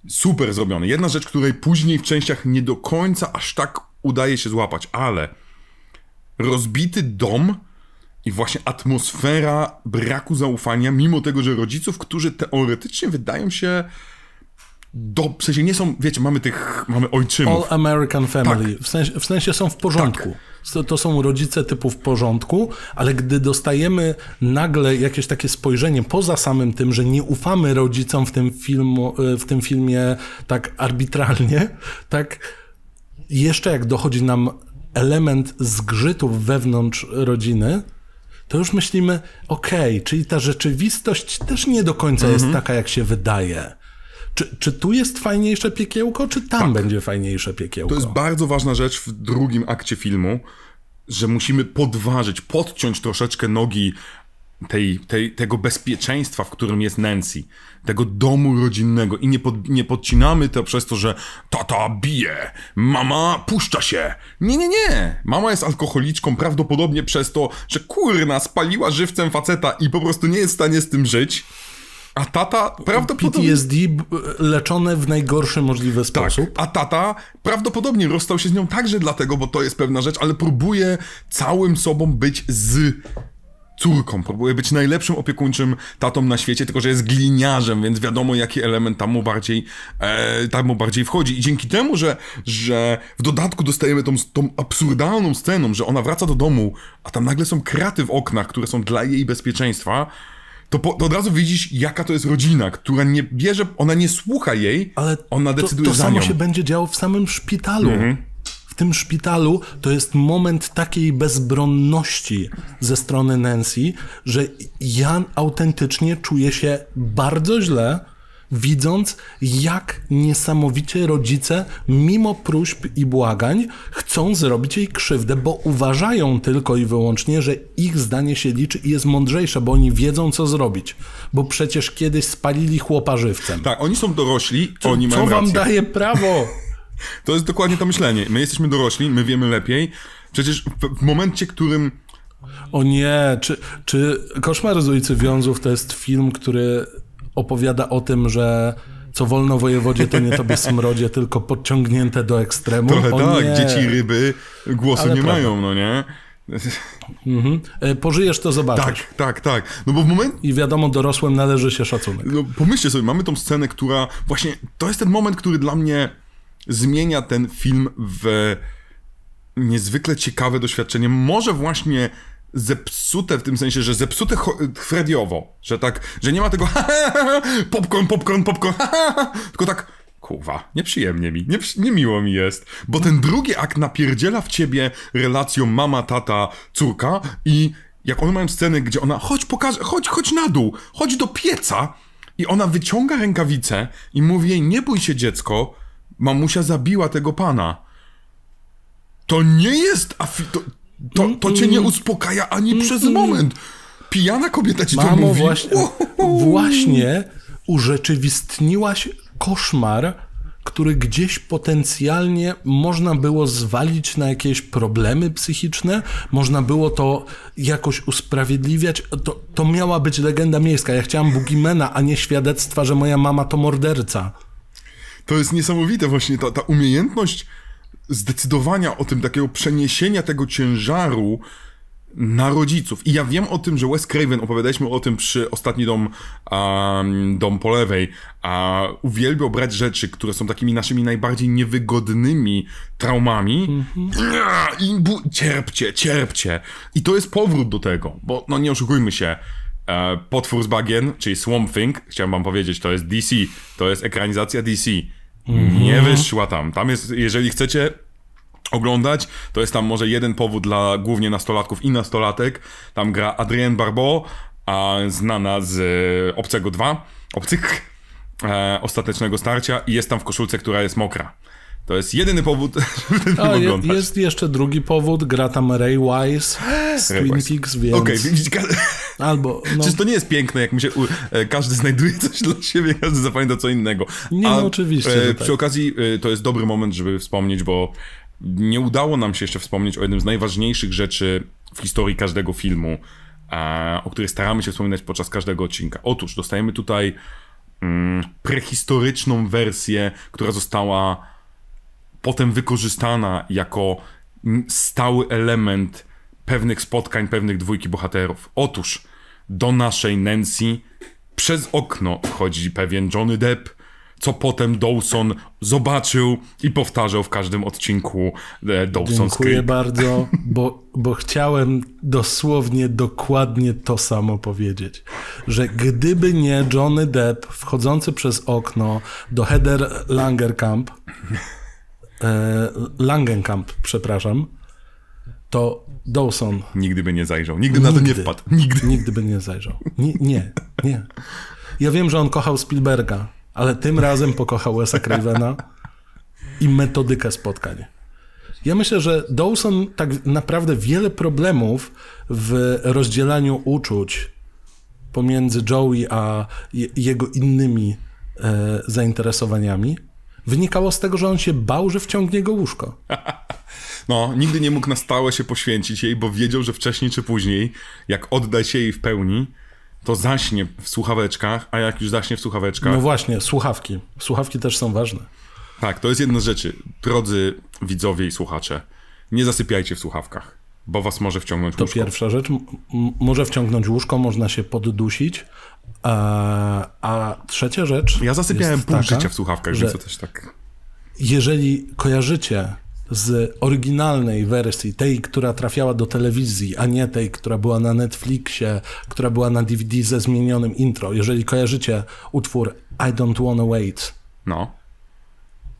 [SPEAKER 1] super zrobiony. Jedna rzecz, której później w częściach nie do końca aż tak udaje się złapać, ale rozbity dom i właśnie atmosfera braku zaufania, mimo tego, że rodziców, którzy teoretycznie wydają się do, w sensie nie są, wiecie, mamy tych, mamy ojczymów. All American Family, tak. w, sensie, w, sensie, są w
[SPEAKER 2] porządku. Tak. To, to, są rodzice typu w porządku, ale gdy dostajemy nagle jakieś takie spojrzenie poza samym tym, że nie ufamy rodzicom w tym, filmu, e, w tym filmie tak arbitralnie, tak jeszcze jak dochodzi nam element zgrzytów wewnątrz rodziny, to już myślimy, okej, okay, czyli ta rzeczywistość też nie do końca mhm. jest taka, jak się wydaje. Czy, czy tu
[SPEAKER 1] jest fajniejsze piekiełko, czy tam tak. będzie fajniejsze piekiełko? To jest bardzo ważna rzecz w drugim akcie filmu, że musimy podważyć, podciąć troszeczkę nogi tej, tej, tego bezpieczeństwa, w którym jest Nancy, tego domu rodzinnego i nie, pod, nie podcinamy to przez to, że tata bije, mama puszcza się. Nie, nie, nie. Mama jest alkoholiczką prawdopodobnie przez to, że kurna spaliła żywcem faceta i po prostu nie jest w stanie z tym żyć. A tata prawdopodobnie... PTSD leczone w najgorszy możliwy tak, sposób. Tak, a tata prawdopodobnie rozstał się z nią także dlatego, bo to jest pewna rzecz, ale próbuje całym sobą być z córką, próbuje być najlepszym opiekuńczym tatą na świecie, tylko że jest gliniarzem, więc wiadomo jaki element tam mu bardziej, e, tam mu bardziej wchodzi. I dzięki temu, że, że w dodatku dostajemy tą, tą absurdalną sceną, że ona wraca do domu, a tam nagle są kraty w oknach, które są dla jej bezpieczeństwa, to, po, to, od razu widzisz, jaka to jest rodzina, która nie bierze, ona nie słucha jej, ale ona decyduje to, to za nią. To samo się
[SPEAKER 2] będzie działo w samym szpitalu. Mhm w tym szpitalu to jest moment takiej bezbronności ze strony Nancy, że ja autentycznie czuję się bardzo źle, widząc, jak niesamowicie rodzice, mimo próśb i błagań, chcą zrobić jej krzywdę, bo uważają tylko i wyłącznie, że ich zdanie się liczy i jest mądrzejsze, bo oni wiedzą, co zrobić. Bo przecież kiedyś spalili chłopa żywcem.
[SPEAKER 1] Tak, oni są dorośli, co, oni mają co wam rację. daje prawo? To jest dokładnie to myślenie. My jesteśmy dorośli, my wiemy lepiej. Przecież w, w momencie, którym o nie, czy, czy Koszmar z
[SPEAKER 2] ulicy Wiązów to jest film, który opowiada o tym, że co wolno wojewodzie, to nie tobie smrodzie, tylko podciągnięte do ekstremu. Trochę o tak, nie. dzieci ryby głosu Ale nie prawda. mają,
[SPEAKER 1] no nie? Mhm. E, pożyjesz, to zobaczysz. Tak, tak, tak. No bo w moment... I wiadomo, dorosłym należy się szacunek. No, pomyślcie sobie, mamy tą scenę, która właśnie, to jest ten moment, który dla mnie zmienia ten film w niezwykle ciekawe doświadczenie. Może właśnie zepsute w tym sensie, że zepsute Frediowo, że tak, że nie ma tego popcorn, popcorn, popcorn, tylko tak kurwa, nieprzyjemnie mi, nie, niemiło mi jest, bo ten drugi akt napierdziela w ciebie relacją mama, tata, córka i jak one mają sceny, gdzie ona, chodź pokaż, chodź, chodź na dół, chodź do pieca i ona wyciąga rękawice i mówi jej, nie bój się dziecko, mamusia zabiła tego pana. To nie jest afi... To, to, to cię nie uspokaja ani przez moment. Pijana kobieta ci Mamo, to mówi. Właśnie,
[SPEAKER 2] właśnie urzeczywistniłaś koszmar, który gdzieś potencjalnie można było zwalić na jakieś problemy psychiczne, można było to jakoś usprawiedliwiać. To, to miała być legenda miejska. Ja chciałam Bugimena, a nie świadectwa, że moja mama to morderca
[SPEAKER 1] to jest niesamowite właśnie, ta, ta umiejętność zdecydowania o tym, takiego przeniesienia tego ciężaru na rodziców. I ja wiem o tym, że Wes Craven, opowiadaliśmy o tym przy Ostatni Dom, um, dom po lewej, a uwielbiał brać rzeczy, które są takimi naszymi najbardziej niewygodnymi traumami mm -hmm. i bu- cierpcie, cierpcie. I to jest powrót do tego, bo no nie oszukujmy się, e, Potwór z bagien, czyli Swamp Thing, chciałem wam powiedzieć, to jest DC, to jest ekranizacja DC. Mhm. Nie wyszła tam. Tam jest, jeżeli chcecie oglądać, to jest tam może jeden powód dla głównie nastolatków i nastolatek. Tam gra Adrienne Barbeau, a znana z e, Obcego 2, Obcych, e, Ostatecznego Starcia i jest tam w koszulce, która jest mokra. To jest jedyny powód, żeby A, je, Jest jeszcze drugi powód, gra tam Ray Wise z Twin Peaks, więc... Okej, okay. Albo... No... Czyż to nie jest piękne, jak mi się... E, każdy znajduje coś dla siebie, każdy zapamięta co innego. Nie, A, no, oczywiście. E, tak. Przy okazji e, to jest dobry moment, żeby wspomnieć, bo nie udało nam się jeszcze wspomnieć o jednym z najważniejszych rzeczy w historii każdego filmu, o której staramy się wspominać podczas każdego odcinka. Otóż dostajemy tutaj mm, prehistoryczną wersję, która została potem wykorzystana jako stały element pewnych spotkań, pewnych dwójki bohaterów. Otóż do naszej Nancy przez okno wchodzi pewien Johnny Depp, co potem Dawson zobaczył i powtarzał w każdym odcinku e, Dawson's Dziękuję
[SPEAKER 2] bardzo, bo, bo chciałem dosłownie dokładnie to samo powiedzieć, że gdyby nie Johnny Depp wchodzący przez okno do Heather Langerkamp, E, Langenkamp, przepraszam, to Dawson.
[SPEAKER 1] Nigdy by nie zajrzał. Nigdy, nigdy. na to nie wpadł. Nigdy. Nigdy by nie zajrzał.
[SPEAKER 2] Nie, nie, nie. Ja wiem, że on kochał Spielberga, ale tym razem pokochał Wes'a Cravena i metodykę spotkań. Ja myślę, że Dawson tak naprawdę wiele problemów w rozdzielaniu uczuć pomiędzy Joey a jego innymi e, zainteresowaniami
[SPEAKER 1] wynikało z tego, że on się bał, że wciągnie go łóżko. No, nigdy nie mógł na stałe się poświęcić jej, bo wiedział, że wcześniej czy później, jak odda się jej w pełni, to zaśnie w słuchaweczkach, a jak już zaśnie w słuchaweczkach... No właśnie,
[SPEAKER 2] słuchawki. Słuchawki też są
[SPEAKER 1] ważne. Tak, to jest jedna z rzeczy. Drodzy widzowie i słuchacze, nie zasypiajcie w słuchawkach bo was może wciągnąć to łóżko. To pierwsza
[SPEAKER 2] rzecz. może wciągnąć łóżko, można się poddusić. A, e, a trzecia rzecz. Ja zasypiałem pół taka, życia w słuchawkach, że więc to też tak. Jeżeli kojarzycie z oryginalnej wersji, tej, która trafiała do telewizji, a nie tej, która była na Netflixie, która była na DVD ze zmienionym intro, jeżeli kojarzycie utwór I Don't Wanna Wait. No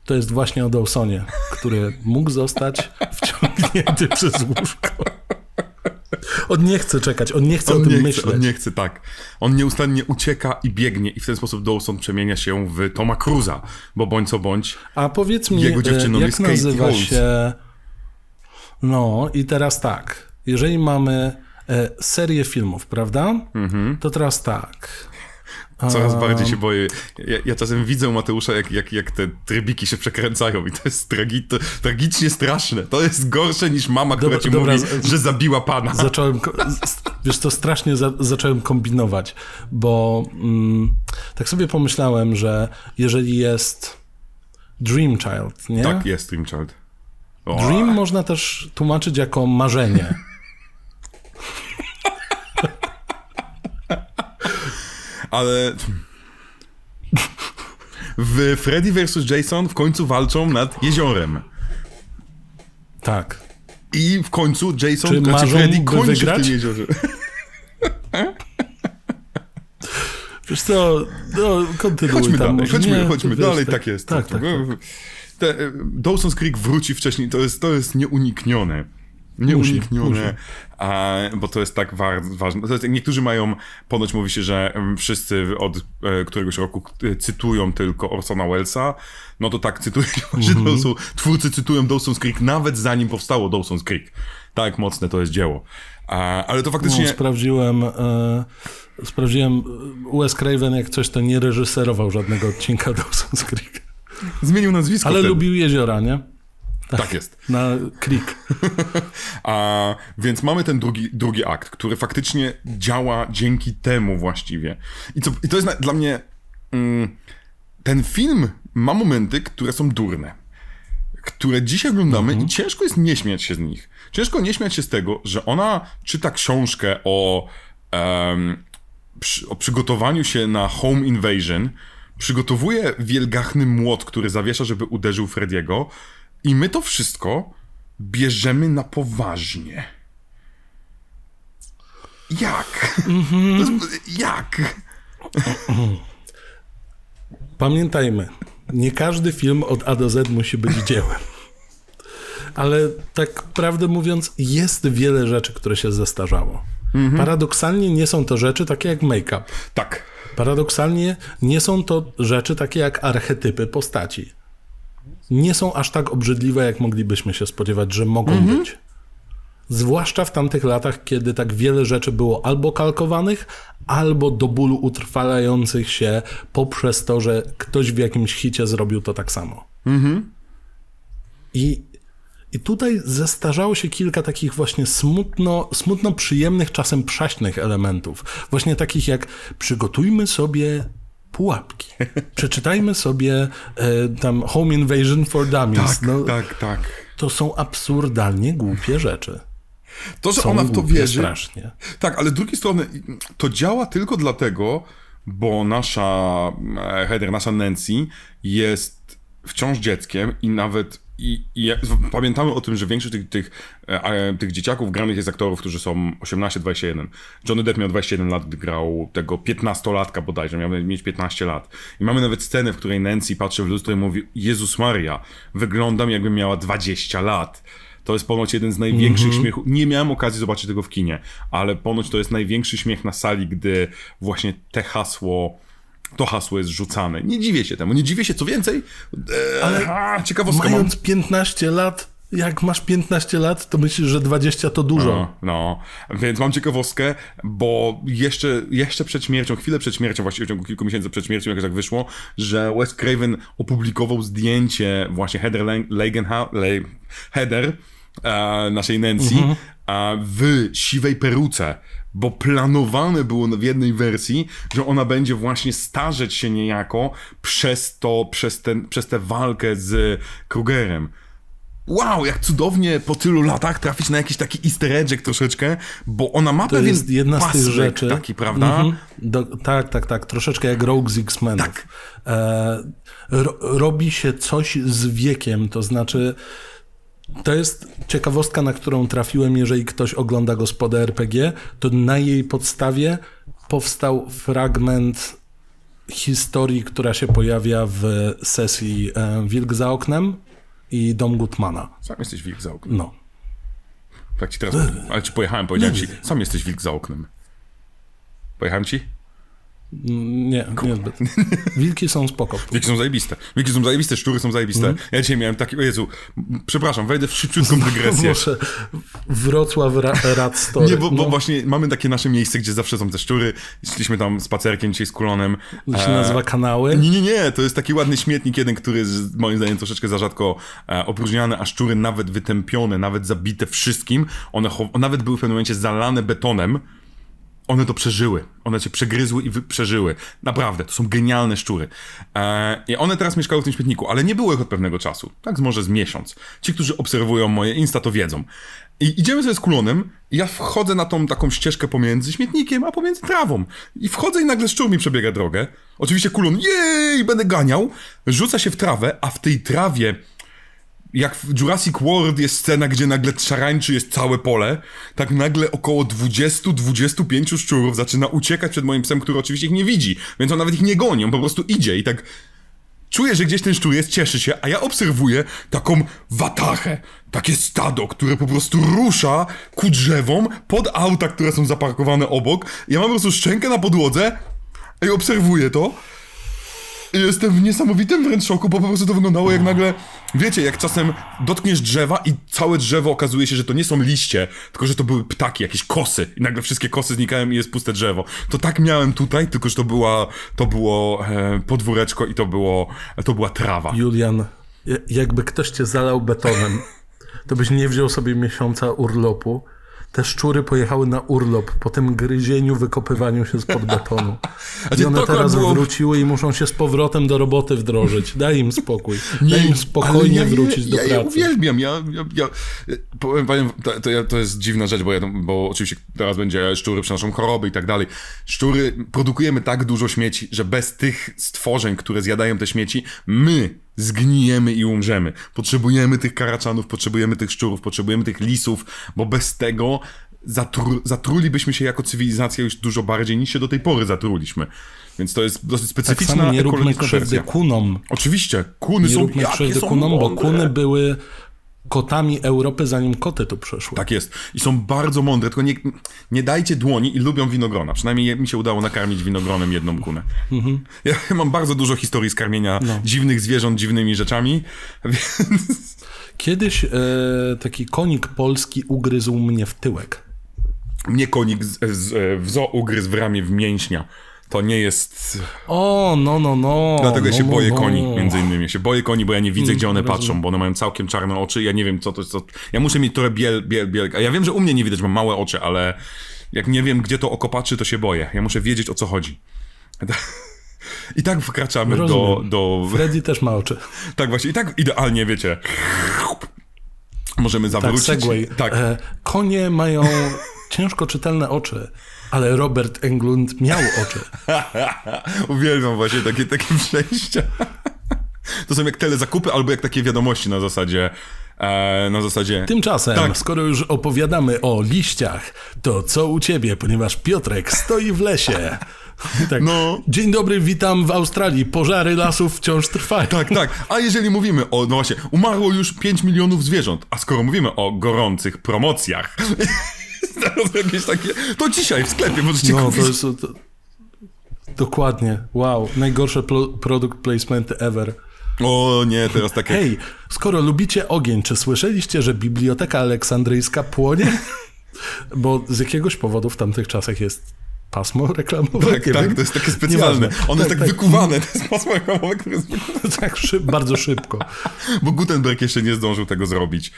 [SPEAKER 2] to jest właśnie o Dawsonie, który mógł zostać wciągnięty przez łóżko. On nie chce czekać, on nie chce on o tym chce, myśleć. On nie
[SPEAKER 1] chce, tak. On nieustannie ucieka i biegnie i w ten sposób Dawson przemienia się w Toma Cruza, bo bądź co bądź A powiedz mi, jego e, dziewczyną jak jest nazywa się...
[SPEAKER 2] No i teraz tak, jeżeli mamy e, serię filmów, prawda? Mhm. To teraz tak.
[SPEAKER 1] Coraz bardziej się boję. Ja, ja czasem widzę Mateusza, jak, jak, jak te trybiki się przekręcają i to jest tragi, to, tragicznie straszne. To jest gorsze niż mama, dobra, która ci dobra, mówi, że zabiła pana.
[SPEAKER 2] Zacząłem, wiesz, to strasznie za, zacząłem kombinować, bo mm, tak sobie pomyślałem, że jeżeli jest Dream Child, nie? Tak,
[SPEAKER 1] jest Dream Child. O.
[SPEAKER 2] Dream można też tłumaczyć jako marzenie.
[SPEAKER 1] ale... W Freddy vs. Jason w końcu walczą nad jeziorem. Tak. I w końcu Jason, Czy znaczy Freddy kończy wygrać? w tym jeziorze. Wiesz co, no, kontynuuj chodźmy tam. Dalej, chodźmy, nie, chodźmy wiesz, dalej, tak, tak jest. Tak, tak, tak. No. tak. Te, e, Dawson's Creek wróci wcześniej, to jest, to jest nieuniknione. Nie nieuniknione, bo to jest tak ważne. Jest, niektórzy mają, ponoć mówi się, że wszyscy od e, któregoś roku e, cytują tylko Orsona Wellsa, no to tak cytują, mm -hmm. Dawson, twórcy cytują Dawson's Creek nawet zanim powstało Dawson's Creek. Tak mocne to jest dzieło. A, ale to no, faktycznie... No,
[SPEAKER 2] sprawdziłem, e, sprawdziłem, e, Wes Craven jak coś to nie reżyserował żadnego odcinka Dawson's Creek.
[SPEAKER 1] Zmienił nazwisko. Ale lubił jeziora, nie? Tak, tak jest. Na klik. A, więc mamy ten drugi, drugi akt, który faktycznie działa dzięki temu właściwie. I, co, i to jest na, dla mnie... Mm, ten film ma momenty, które są durne które dzisiaj oglądamy mhm. i ciężko jest nie śmiać się z nich. Ciężko nie śmiać się z tego, że ona czyta książkę o, um, przy, o przygotowaniu się na home invasion, przygotowuje wielgachny młot, który zawiesza, żeby uderzył Frediego, i my to wszystko bierzemy na poważnie. Jak? Mm -hmm. jak?
[SPEAKER 2] Pamiętajmy, nie każdy film od A do Z musi być dziełem. Ale tak prawdę mówiąc, jest wiele rzeczy, które się zestarzało. Mm -hmm. Paradoksalnie nie są to rzeczy takie jak make-up. Tak. Paradoksalnie nie są to rzeczy takie jak archetypy postaci nie są aż tak obrzydliwe, jak moglibyśmy się spodziewać, że mogą mhm. być. Zwłaszcza w tamtych latach, kiedy tak wiele rzeczy było albo kalkowanych, albo do bólu utrwalających się poprzez to, że ktoś w jakimś hicie zrobił to tak samo. Mhm. I i tutaj zestarzało się kilka takich właśnie smutno, smutno przyjemnych, czasem prześnych elementów. Właśnie takich jak przygotujmy sobie pułapki. Przeczytajmy sobie e, tam Home Invasion for Dummies. Tak, no, tak, tak. To są absurdalnie głupie rzeczy.
[SPEAKER 1] To, że są ona w to wierzy. Strasznie. Tak, ale z drugiej strony to działa tylko dlatego, bo nasza e, Heather, nasza Nancy jest wciąż dzieckiem i nawet i, i pamiętamy o tym, że większość tych, tych, e, tych dzieciaków granych jest aktorów, którzy są 18-21. Johnny Depp miał 21 lat, gdy grał tego 15-latka bodajże, miał mieć 15 lat. I mamy nawet scenę, w której Nancy patrzy w lustro i mówi Jezus Maria, wyglądam jakbym miała 20 lat. To jest ponoć jeden z największych mm -hmm. śmiechów. Nie miałem okazji zobaczyć tego w kinie, ale ponoć to jest największy śmiech na sali, gdy właśnie te hasło to hasło jest rzucane. Nie dziwię się temu, nie dziwię się, co więcej, e, ale ciekawostka mając
[SPEAKER 2] mam. 15 lat, jak masz 15 lat, to myślisz, że 20 to dużo. No,
[SPEAKER 1] no, więc mam ciekawostkę, bo jeszcze, jeszcze przed śmiercią, chwilę przed śmiercią, właściwie w ciągu kilku miesięcy przed śmiercią, jak tak wyszło, że Wes Craven opublikował zdjęcie właśnie Heather Langenha Heather, e, naszej Nancy, mhm. w siwej peruce bo planowane było w jednej wersji, że ona będzie właśnie starzeć się niejako przez to, przez, ten, przez tę walkę z Krugerem. Wow, jak cudownie po tylu latach trafić na jakiś taki easter egg troszeczkę, bo ona ma to pewien jest jedna z tych rzeczy. taki, prawda? Mhm.
[SPEAKER 2] Do, tak, tak, tak. Troszeczkę jak Rogue z x Tak. E, ro, robi się coś z wiekiem, to znaczy to jest ciekawostka, na którą trafiłem, jeżeli ktoś ogląda gospodę RPG, to na jej podstawie powstał fragment historii, która się pojawia w sesji e, Wilk za oknem i Dom Gutmana. Sam jesteś wilk za oknem. No.
[SPEAKER 1] Tak ci teraz, ale ci pojechałem, powiedziałem no ci, sam jesteś wilk za oknem. Pojechałem ci? Nie, niezbyt. Wilki są spoko. Wilki są zajebiste. Wilki są zajebiste, szczury są zajebiste. Mm. Ja dzisiaj miałem taki, o Jezu, przepraszam, wejdę w szybciutką dygresję. Muszę.
[SPEAKER 2] Wrocław ra, rad story. Nie, bo, no.
[SPEAKER 1] właśnie mamy takie nasze miejsce, gdzie zawsze są te szczury. Szliśmy tam spacerkiem dzisiaj z Kulonem. To się nazywa e, kanały? Nie, nie, nie. To jest taki ładny śmietnik jeden, który jest moim zdaniem troszeczkę za rzadko e, opróżniany, a szczury nawet wytępione, nawet zabite wszystkim. One nawet były w pewnym momencie zalane betonem one to przeżyły. One cię przegryzły i przeżyły. Naprawdę, to są genialne szczury. E, I one teraz mieszkały w tym śmietniku, ale nie było ich od pewnego czasu. Tak może z miesiąc. Ci, którzy obserwują moje Insta, to wiedzą. I idziemy sobie z kulonem, i ja wchodzę na tą taką ścieżkę pomiędzy śmietnikiem, a pomiędzy trawą. I wchodzę i nagle szczur mi przebiega drogę. Oczywiście kulon, jej, będę ganiał. Rzuca się w trawę, a w tej trawie jak w Jurassic World jest scena, gdzie nagle szarańczy jest całe pole, tak nagle około 20-25 szczurów zaczyna uciekać przed moim psem, który oczywiście ich nie widzi, więc on nawet ich nie goni, on po prostu idzie i tak czuję, że gdzieś ten szczur jest, cieszy się, a ja obserwuję taką watachę, takie stado, które po prostu rusza ku drzewom pod auta, które są zaparkowane obok. Ja mam po prostu szczękę na podłodze i obserwuję to Jestem w niesamowitym wręcz szoku, bo po prostu to wyglądało jak no. nagle, wiecie, jak czasem dotkniesz drzewa i całe drzewo okazuje się, że to nie są liście, tylko że to były ptaki, jakieś kosy i nagle wszystkie kosy znikają i jest puste drzewo. To tak miałem tutaj, tylko że to była, to było e, podwóreczko i to było, to była trawa.
[SPEAKER 2] Julian, jakby ktoś cię zalał betonem, to byś nie wziął sobie miesiąca urlopu, te szczury pojechały na urlop po tym gryzieniu, wykopywaniu się spod betonu. I one teraz wróciły i muszą się z powrotem do roboty wdrożyć. Daj im spokój. Daj im spokojnie wrócić do pracy. Ja
[SPEAKER 1] uwielbiam. Ja, ja, ja, powiem to, to, to, jest dziwna rzecz, bo, ja, bo oczywiście teraz będzie szczury przynoszą choroby i tak dalej. Szczury, produkujemy tak dużo śmieci, że bez tych stworzeń, które zjadają te śmieci, my zgnijemy i umrzemy. Potrzebujemy tych karaczanów, potrzebujemy tych szczurów, potrzebujemy tych lisów, bo bez tego zatru zatrulibyśmy się jako cywilizacja już dużo bardziej niż się do tej pory zatruliśmy. Więc to jest dosyć specyficzna tak samo nie róbmy krzywdy kunom. Oczywiście, kuny nie są... Róbmy krzywdy kunom, bo kuny były kotami Europy, zanim koty tu przeszły. Tak jest. I są bardzo mądre, tylko nie, nie dajcie dłoni i lubią winogrona. Przynajmniej mi się udało nakarmić winogronem jedną kunę. Mhm. Ja mam bardzo dużo historii skarmienia no. dziwnych zwierząt dziwnymi rzeczami, więc... Kiedyś e, taki konik polski ugryzł
[SPEAKER 2] mnie w tyłek.
[SPEAKER 1] Mnie konik z, z, e, w zoo ugryzł w ramię w mięśnia to nie jest.
[SPEAKER 2] O, no, no, no. Dlatego no, ja się no, no, boję no. koni, między
[SPEAKER 1] innymi. Ja się boję koni, bo ja nie widzę, mm, gdzie one Rozumiem. patrzą, bo one mają całkiem czarne oczy. Ja nie wiem, co to jest. Co... Ja muszę mieć trochę biel, biel, biel. Ja wiem, że u mnie nie widać, mam małe oczy, ale jak nie wiem, gdzie to oko patrzy, to się boję. Ja muszę wiedzieć, o co chodzi. I tak wkraczamy do, do. Freddy też ma oczy. Tak, właśnie. I tak idealnie, wiecie. Możemy tak, zawrócić. Tak, segway. Tak. E,
[SPEAKER 2] konie mają ciężko czytelne oczy. Ale Robert Englund miał oczy.
[SPEAKER 1] Uwielbiam właśnie takie, takie przejścia. To są jak telezakupy albo jak takie wiadomości na zasadzie e, na zasadzie. Tymczasem, tak.
[SPEAKER 2] skoro już opowiadamy o liściach, to co u ciebie, ponieważ Piotrek stoi w lesie.
[SPEAKER 1] Tak. No. Dzień dobry, witam w Australii. Pożary lasów wciąż trwają. Tak, tak. A jeżeli mówimy o, no właśnie, umarło już 5 milionów zwierząt, a skoro mówimy o gorących promocjach Tak, jakieś takie... To dzisiaj w sklepie możecie no, kupić. To jest, to...
[SPEAKER 2] Dokładnie. Wow. Najgorsze produkt placement ever. O nie, teraz takie... Hej, skoro lubicie ogień, czy słyszeliście, że Biblioteka Aleksandryjska płonie? Bo z jakiegoś powodu w tamtych czasach jest pasmo reklamowe. Tak, tak, wiem. to jest takie specjalne. Nieważne. Ono tak, jest tak, tak, wykuwane,
[SPEAKER 1] to jest pasmo reklamowe, które jest wykuwane. Tak, szyb, bardzo szybko. Bo Gutenberg jeszcze nie zdążył tego zrobić.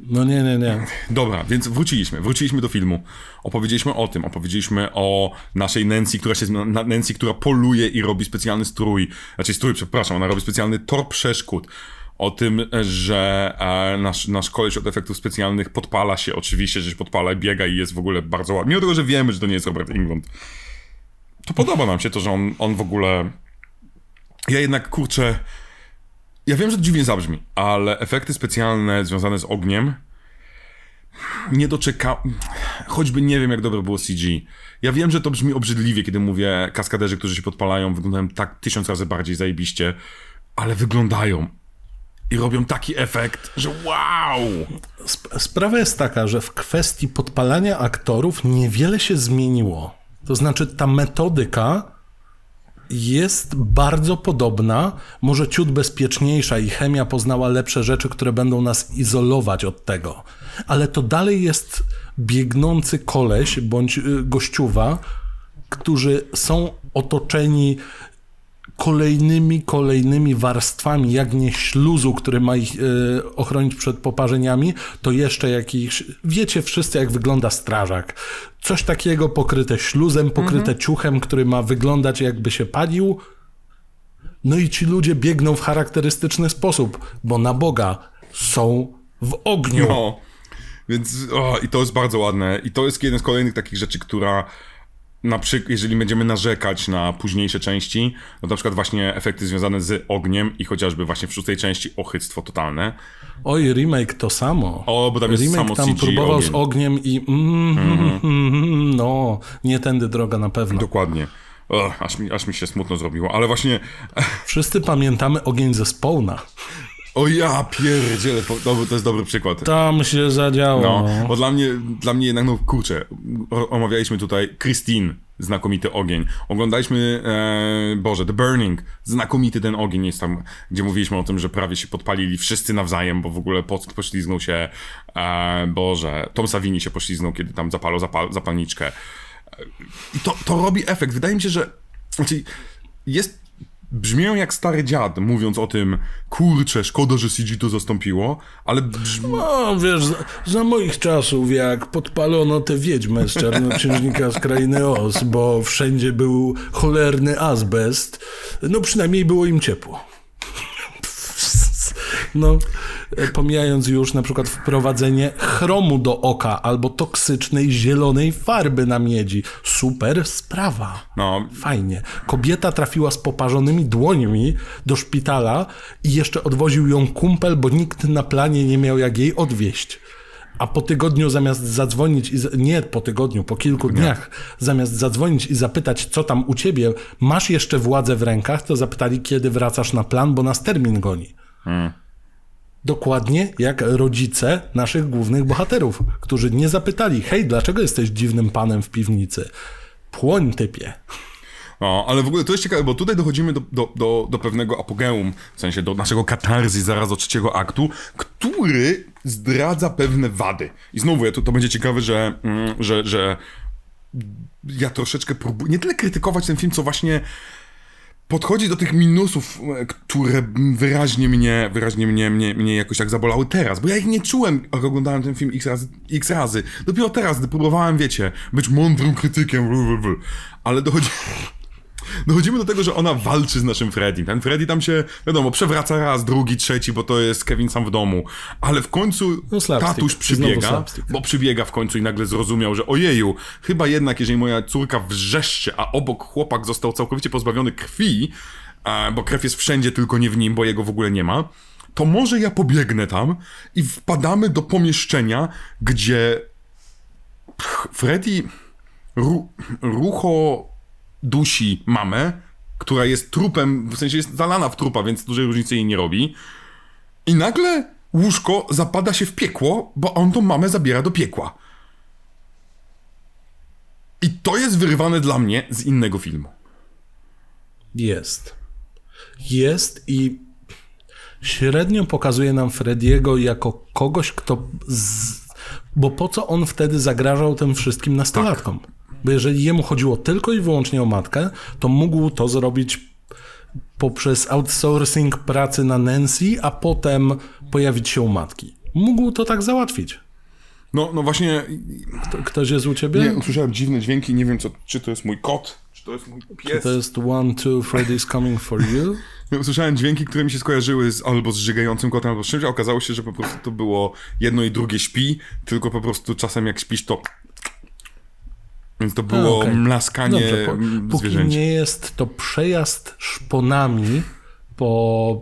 [SPEAKER 1] No nie, nie, nie. Dobra, więc wróciliśmy. Wróciliśmy do filmu. Opowiedzieliśmy o tym. Opowiedzieliśmy o naszej Nancy, która się Nancy, która poluje i robi specjalny strój. Znaczy strój, przepraszam, ona robi specjalny tor przeszkód. O tym, że e, nasz, nasz koleś od efektów specjalnych podpala się, oczywiście, że się podpala, biega i jest w ogóle bardzo ładny. Mimo tego, że wiemy, że to nie jest Robert England. To podoba nam się to, że on, on w ogóle... Ja jednak, kurczę ja wiem, że to dziwnie zabrzmi, ale efekty specjalne związane z ogniem nie doczeka... Choćby nie wiem, jak dobre było CG. Ja wiem, że to brzmi obrzydliwie, kiedy mówię kaskaderzy, którzy się podpalają, wyglądają tak tysiąc razy bardziej zajebiście, ale wyglądają i robią taki efekt, że wow! Sprawa jest taka, że w
[SPEAKER 2] kwestii podpalania aktorów niewiele się zmieniło. To znaczy ta metodyka jest bardzo podobna, może ciut bezpieczniejsza i chemia poznała lepsze rzeczy, które będą nas izolować od tego. Ale to dalej jest biegnący koleś bądź y, gościuwa, którzy są otoczeni kolejnymi, kolejnymi warstwami, jak nie śluzu, który ma ich e, ochronić przed poparzeniami, to jeszcze jakiś. Wiecie wszyscy, jak wygląda strażak. Coś takiego pokryte śluzem, pokryte mhm. ciuchem, który ma wyglądać, jakby się palił. No i ci ludzie biegną w charakterystyczny sposób, bo na Boga są w ogniu. No.
[SPEAKER 1] Więc o, i to jest bardzo ładne. I to jest jeden z kolejnych takich rzeczy, która na przykład, jeżeli będziemy narzekać na późniejsze części, no na przykład właśnie efekty związane z ogniem i chociażby właśnie w szóstej części ochyctwo totalne. Oj, remake to samo. O, bo tam jest remake samo tam CG próbował ogień. z
[SPEAKER 2] ogniem i mm, mm-hmm. no, nie tędy droga na pewno. Dokładnie.
[SPEAKER 1] Och, aż, mi, aż mi się smutno zrobiło, ale właśnie... Wszyscy pamiętamy ogień ze Spawna. O ja pierdzielę, to, no to jest dobry przykład. Tam się zadziało. No, no, bo dla mnie, dla mnie jednak, no kurczę, omawialiśmy tutaj Christine, znakomity ogień. Oglądaliśmy, e, Boże, The Burning, znakomity ten ogień jest tam, gdzie mówiliśmy o tym, że prawie się podpalili wszyscy nawzajem, bo w ogóle Pock poślizgnął się, e, Boże, Tom Savini się poślizgnął, kiedy tam zapalał zapal, zapalniczkę. E, I to, to robi efekt. Wydaje mi się, że... Znaczy, jest brzmią jak stary dziad, mówiąc o tym, kurczę, szkoda, że CG to zastąpiło, ale brzmi... No, wiesz, za, za moich czasów,
[SPEAKER 2] jak podpalono te wiedźmę z Czarnoksiężnika z Krainy Oz, bo wszędzie był cholerny azbest, no przynajmniej było im ciepło. No, e, pomijając już na przykład wprowadzenie chromu do oka albo toksycznej zielonej farby na miedzi. Super sprawa. No. Fajnie. Kobieta trafiła z poparzonymi dłońmi do szpitala i jeszcze odwoził ją kumpel, bo nikt na planie nie miał jak jej odwieźć. A po tygodniu zamiast zadzwonić i. Nie po tygodniu, po kilku dniach, zamiast zadzwonić i zapytać, co tam u ciebie, masz jeszcze władzę w rękach, to zapytali, kiedy wracasz na plan, bo nas termin goni. Hmm. Dokładnie jak rodzice naszych głównych bohaterów, którzy nie zapytali, hej, dlaczego jesteś dziwnym panem w piwnicy? Płoń typie.
[SPEAKER 1] No, ale w ogóle to jest ciekawe, bo tutaj dochodzimy do, do, do, do pewnego apogeum, w sensie do naszego katarzy zaraz do trzeciego aktu, który zdradza pewne wady. I znowu, ja to, to będzie ciekawe, że, mm, że, że ja troszeczkę próbuję nie tyle krytykować ten film, co właśnie podchodzi do tych minusów, e, które wyraźnie mnie, wyraźnie mnie, mnie, mnie jakoś tak zabolały teraz, bo ja ich nie czułem, jak oglądałem ten film x razy, x razy. Dopiero teraz, gdy próbowałem, wiecie, być mądrym krytykiem, ale dochodzi dochodzimy do tego, że ona walczy z naszym Freddy. Ten Freddy tam się, wiadomo, przewraca raz, drugi, trzeci, bo to jest Kevin sam w domu. Ale w końcu no tatuś przybiega, bo przybiega w końcu i nagle zrozumiał, że ojeju, chyba jednak, jeżeli moja córka wrzeszcze, a obok chłopak został całkowicie pozbawiony krwi, e, bo krew jest wszędzie, tylko nie w nim, bo jego w ogóle nie ma, to może ja pobiegnę tam i wpadamy do pomieszczenia, gdzie Freddy ru rucho dusi mamę, która jest trupem, w sensie jest zalana w trupa, więc dużej różnicy jej nie robi. I nagle łóżko zapada się w piekło, bo on tą mamę zabiera do piekła. I to jest wyrwane dla mnie z innego filmu. Jest. Jest i
[SPEAKER 2] średnio pokazuje nam Frediego jako kogoś, kto. Z... Bo po co on wtedy zagrażał tym wszystkim nastolatkom? Tak. Bo jeżeli jemu chodziło tylko i wyłącznie o matkę, to mógł to zrobić poprzez outsourcing pracy na Nancy, a potem pojawić się u matki. Mógł to tak załatwić. No, no właśnie.
[SPEAKER 1] Kto, ktoś jest u ciebie? Nie, usłyszałem dziwne dźwięki, nie wiem, co, czy to jest mój kot, czy to jest mój pies. to jest One, Two, Freddy's Coming for You? No, usłyszałem dźwięki, które mi się skojarzyły z, albo z żygającym kotem, albo z czymś, a okazało się, że po prostu to było jedno i drugie śpi, tylko po prostu czasem jak śpisz, to więc to było A, okay. mlaskanie Dobrze, po, zwierzęci. Póki
[SPEAKER 2] nie jest to przejazd szponami po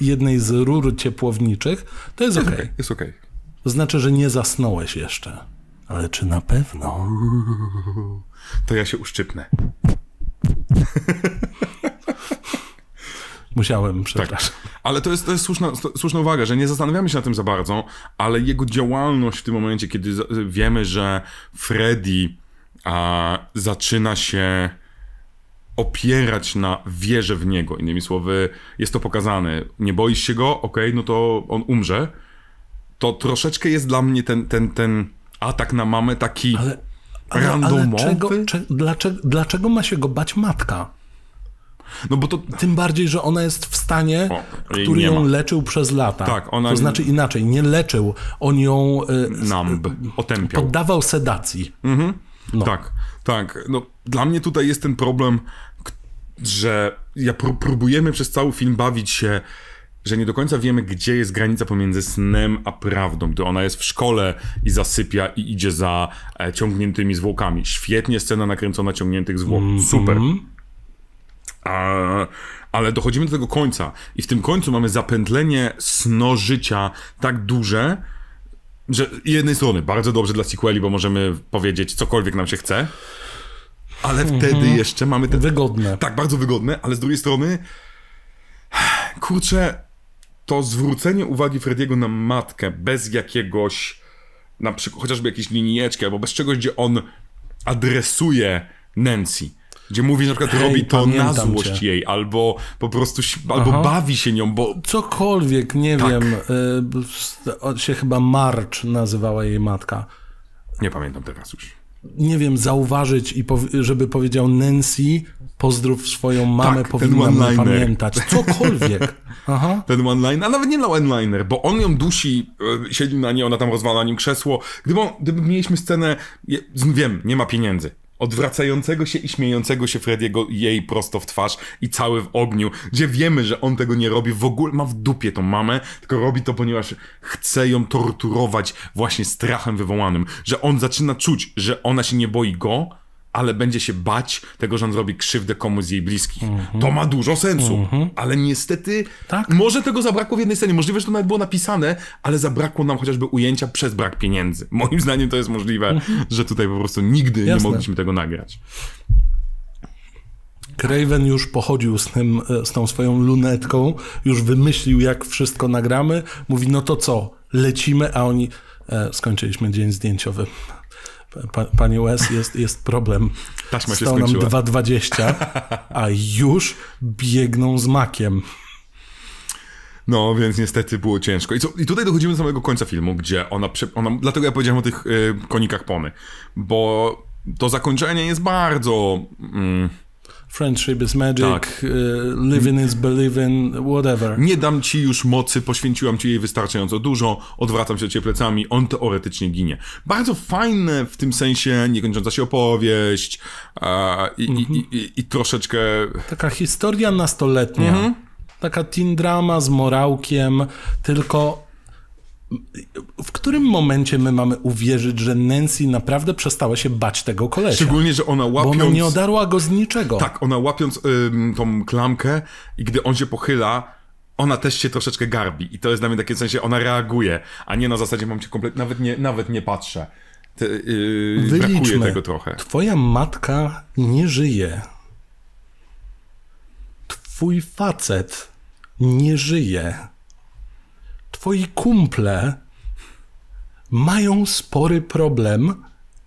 [SPEAKER 2] jednej z rur ciepłowniczych, to jest, jest ok. okay. Jest okej. Okay. To znaczy, że nie zasnąłeś jeszcze. Ale czy na pewno?
[SPEAKER 1] To ja się uszczypnę. Musiałem, tak. przepraszam. Tak. Ale to jest, to jest słuszna, słuszna uwaga, że nie zastanawiamy się na tym za bardzo, ale jego działalność w tym momencie, kiedy wiemy, że Freddy a zaczyna się opierać na wierze w niego. Innymi słowy, jest to pokazane. Nie boisz się go, okej, okay, no to on umrze. To troszeczkę jest dla mnie ten, ten, ten atak na mamę taki ale, ale, randomowy. Ale czego,
[SPEAKER 2] dlaczego, dlaczego ma się go bać matka? No bo to... Tym bardziej, że ona jest w stanie, o, który ją ma. leczył przez lata. Tak, ona... To znaczy inaczej, nie leczył, on ją... E, Namb, e, otępiał.
[SPEAKER 1] Poddawał sedacji. Mhm. No. Tak, tak. No, dla mnie tutaj jest ten problem, że ja pró próbujemy przez cały film bawić się że nie do końca wiemy, gdzie jest granica pomiędzy snem a prawdą, gdy ona jest w szkole i zasypia i idzie za e, ciągniętymi zwłokami. Świetnie scena nakręcona ciągniętych zwłok. Mm -hmm. Super. A, ale dochodzimy do tego końca i w tym końcu mamy zapętlenie sno życia tak duże, że jednej strony bardzo dobrze dla sequeli, bo możemy powiedzieć cokolwiek nam się chce, ale mhm. wtedy jeszcze mamy te... Wygodne. Tak, bardzo wygodne, ale z drugiej strony kurczę, to zwrócenie uwagi Frediego na matkę bez jakiegoś na przykład chociażby jakiejś linijeczki albo bez czegoś, gdzie on adresuje Nancy. Gdzie mówi, że na przykład Hej, robi to na złość cię. jej, albo po prostu albo Aha. bawi się nią, bo... Cokolwiek,
[SPEAKER 2] nie tak. wiem, y, się chyba March nazywała jej matka.
[SPEAKER 1] Nie pamiętam teraz już.
[SPEAKER 2] Nie wiem, zauważyć, i żeby powiedział Nancy, pozdrów swoją mamę, tak, powinna pamiętać. Cokolwiek. Aha.
[SPEAKER 1] Ten one-liner, a nawet nie na one-liner, bo on ją dusi, e, siedzi na niej, ona tam rozwala na nim krzesło. Gdyby, on, gdyby mieliśmy scenę, je, wiem, nie ma pieniędzy odwracającego się i śmiejącego się Frediego jej prosto w twarz i cały w ogniu, gdzie wiemy, że on tego nie robi, w ogóle ma w dupie tą mamę, tylko robi to, ponieważ chce ją torturować właśnie strachem wywołanym, że on zaczyna czuć, że ona się nie boi go, ale będzie się bać tego, że on zrobi krzywdę komuś z jej bliskich. Mm -hmm. To ma dużo sensu, mm -hmm. ale niestety tak? może tego zabrakło w jednej scenie. Możliwe, że to nawet było napisane, ale zabrakło nam chociażby ujęcia przez brak pieniędzy. Moim zdaniem to jest możliwe, mhm. że tutaj po prostu nigdy Jasne. nie mogliśmy tego nagrać.
[SPEAKER 2] Craven już pochodził z, tym, e, z tą swoją lunetką, już wymyślił, jak wszystko nagramy. Mówi, no to co, lecimy, a oni e, skończyliśmy dzień zdjęciowy pa, panie Łez, jest, jest problem. Taśma się Stał skończyła. nam 2,20, a już biegną z makiem.
[SPEAKER 1] No, więc niestety było ciężko. I, co, I tutaj dochodzimy do samego końca filmu, gdzie ona, ona Dlatego ja powiedziałem o tych y, konikach Pony, bo to zakończenie jest bardzo... Mm,
[SPEAKER 2] Friendship is magic, tak. Y, living is believing, whatever.
[SPEAKER 1] Nie dam ci już mocy, poświęciłam ci jej wystarczająco dużo, odwracam się do ciebie plecami, on teoretycznie ginie. Bardzo fajne w tym sensie, niekończąca się opowieść i, i, mhm. i, i, troszeczkę...
[SPEAKER 2] Taka historia nastoletnia. Mhm. Taka teen drama z morałkiem, tylko w którym momencie my mamy uwierzyć, że Nancy naprawdę przestała się bać tego kolesia? Szczególnie, że
[SPEAKER 1] ona łapiąc... Bo ona nie odarła go z niczego. Tak, ona łapiąc tą klamkę i gdy on się pochyla, ona też się troszeczkę garbi. I to jest dla mnie takie w sensie, ona reaguje, a nie na zasadzie mam cię kompletnie, nawet nie, nawet nie patrzę. Te, yy, Wyliczmy. brakuje tego trochę.
[SPEAKER 2] Twoja matka nie żyje. Twój facet nie żyje twoi kumple mają spory problem,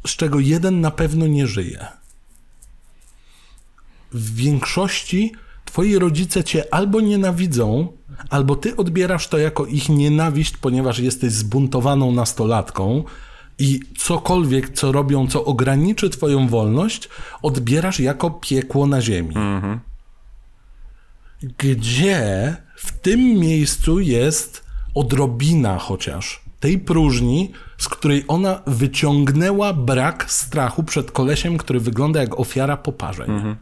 [SPEAKER 2] z czego jeden na pewno nie żyje. W większości twoi rodzice cię albo nienawidzą, albo ty odbierasz to jako ich nienawiść, ponieważ jesteś zbuntowaną nastolatką i cokolwiek, co robią, co ograniczy twoją wolność, odbierasz jako piekło na ziemi. Mhm. Gdzie w tym miejscu jest odrobina chociaż tej próżni, z której ona wyciągnęła brak strachu przed kolesiem, który wygląda jak ofiara poparzeń. Mhm.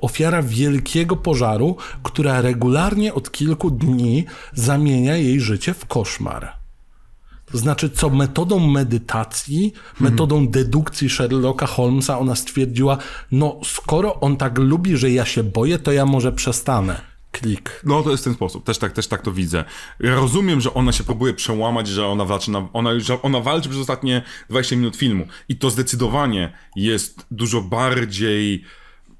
[SPEAKER 2] Ofiara wielkiego pożaru, która regularnie od kilku dni zamienia jej życie w koszmar. To znaczy, co metodą medytacji, mhm. metodą dedukcji Sherlocka Holmesa, ona stwierdziła: No, skoro on tak lubi, że ja się boję, to ja może przestanę
[SPEAKER 1] Klik. No to jest ten sposób. Też tak, też tak to widzę. Rozumiem, że ona się próbuje przełamać, że ona zaczyna, ona, że ona walczy przez ostatnie 20 minut filmu. I to zdecydowanie jest dużo bardziej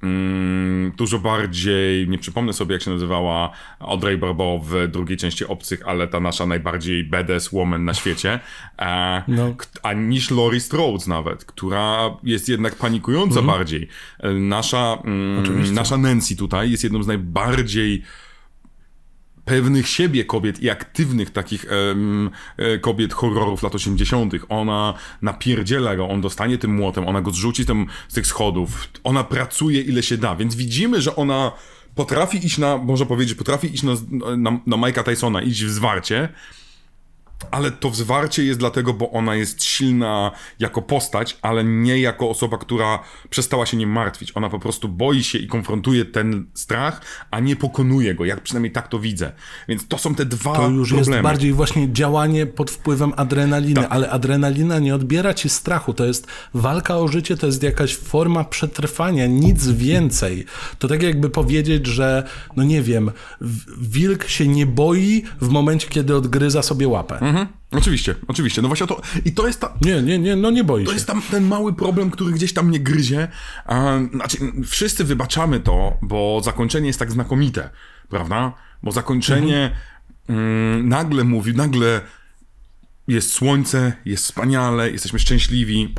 [SPEAKER 1] Mm, dużo bardziej, nie przypomnę sobie jak się nazywała Audrey Barbo w drugiej części Obcych, ale ta nasza najbardziej badass woman na świecie, a, e, no. a niż Laurie Strode nawet, która jest jednak panikująca mhm. bardziej. E, nasza, mm, nasza Nancy tutaj jest jedną z najbardziej pewnych siebie kobiet i aktywnych takich e, kobiet horrorów lat 80. Ona napierdziela go, on dostanie tym młotem, ona go zrzuci z tych schodów, ona pracuje ile się da, więc widzimy, że ona potrafi iść na, można powiedzieć, potrafi iść na, na, na Mike'a Tysona, iść w zwarcie, ale to wzwarcie jest dlatego, bo ona jest silna jako postać, ale nie jako osoba, która przestała się nim martwić. Ona po prostu boi się i konfrontuje ten strach, a nie pokonuje go. Jak przynajmniej tak to widzę. Więc to są te dwa problemy. To już problemy. jest bardziej
[SPEAKER 2] właśnie działanie pod wpływem adrenaliny, tak. ale adrenalina nie odbiera ci strachu. To jest walka o życie, to jest jakaś forma przetrwania, nic więcej. To tak jakby powiedzieć, że no nie wiem, wilk się nie boi w momencie,
[SPEAKER 1] kiedy odgryza sobie łapę. Mhm. Oczywiście, oczywiście. No właśnie to. I to jest ta. Nie, nie, nie, no nie boi. To się. jest tam ten mały problem, który gdzieś tam mnie gryzie. znaczy, wszyscy wybaczamy to, bo zakończenie jest tak znakomite, prawda? Bo zakończenie mhm. mm, nagle mówi, nagle jest słońce, jest wspaniale, jesteśmy szczęśliwi.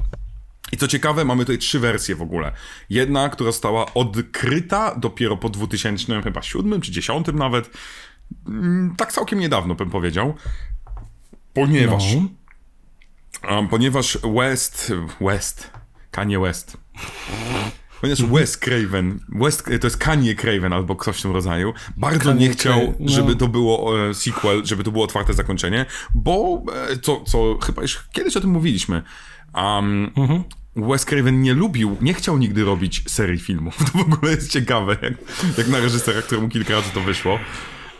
[SPEAKER 1] I co ciekawe, mamy tutaj trzy wersje w ogóle. Jedna, która została odkryta dopiero po 2007 chyba siódmym czy dziesiątym nawet. Mm, tak całkiem niedawno bym powiedział. Ponieważ. No. Um, ponieważ West. West. Kanye West. Ponieważ mhm. West Craven, West, to jest Kanye Craven albo ktoś w tym rodzaju, bardzo Kanye nie chciał, no. żeby to było e, sequel, żeby to było otwarte zakończenie, bo e, co, co chyba już kiedyś o tym mówiliśmy. Um, mhm. Wes Craven nie lubił, nie chciał nigdy robić serii filmów. To w ogóle jest ciekawe, jak, jak na reżysera, któremu kilka razy to wyszło.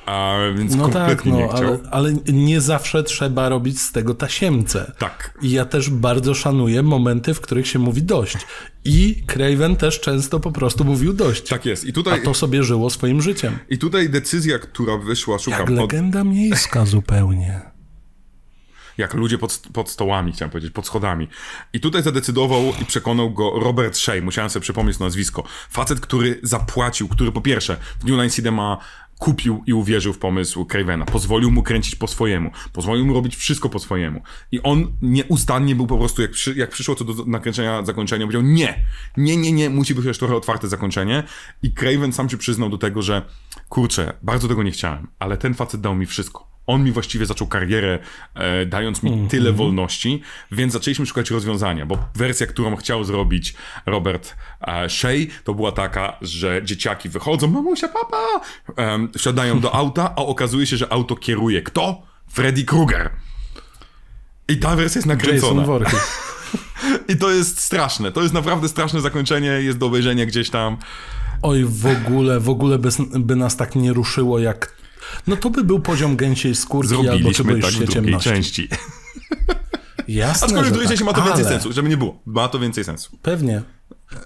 [SPEAKER 1] A więc no tak, kompletnie tak, no, nie chciał.
[SPEAKER 2] Ale, ale, nie zawsze trzeba robić z tego tasiemce. Tak. I ja też bardzo szanuję momenty, w których się mówi dość. I Craven też często po prostu mówił dość. Tak jest. I tutaj, A to sobie żyło swoim życiem.
[SPEAKER 1] I tutaj decyzja, która wyszła, szukam... Jak legenda
[SPEAKER 2] miejska zupełnie
[SPEAKER 1] jak ludzie pod, pod stołami, chciałem powiedzieć, pod schodami. I tutaj zadecydował i przekonał go Robert Shea, musiałem sobie przypomnieć nazwisko. Facet, który zapłacił, który po pierwsze w New Line Cinema kupił i uwierzył w pomysł Cravena. Pozwolił mu kręcić po swojemu. Pozwolił mu robić wszystko po swojemu. I on nieustannie był po prostu, jak, przy, jak przyszło to do nakręcenia zakończenia, powiedział nie, nie, nie, nie, musi być trochę otwarte zakończenie. I Craven sam się przyznał do tego, że kurczę, bardzo tego nie chciałem, ale ten facet dał mi wszystko on mi właściwie zaczął karierę, e, dając mi mm -hmm. tyle wolności, więc zaczęliśmy szukać rozwiązania, bo wersja, którą chciał zrobić Robert e, Shea, to była taka, że dzieciaki wychodzą, mamusia, papa, e, wsiadają do auta, a okazuje się, że auto kieruje kto? Freddy Krueger. I ta wersja jest nakręcona. I to jest straszne. To jest naprawdę straszne zakończenie, jest do obejrzenia gdzieś tam. Oj, w
[SPEAKER 2] ogóle, w ogóle by nas tak nie ruszyło, jak no to by był poziom gęsiej skórki Zrobiliśmy albo czegoś tak w drugiej ciemności.
[SPEAKER 1] części. Jasne, Aczkolwiek w drugiej tak, części ma to tak, ale... więcej sensu, żeby nie było. Ma to więcej sensu.
[SPEAKER 2] Pewnie.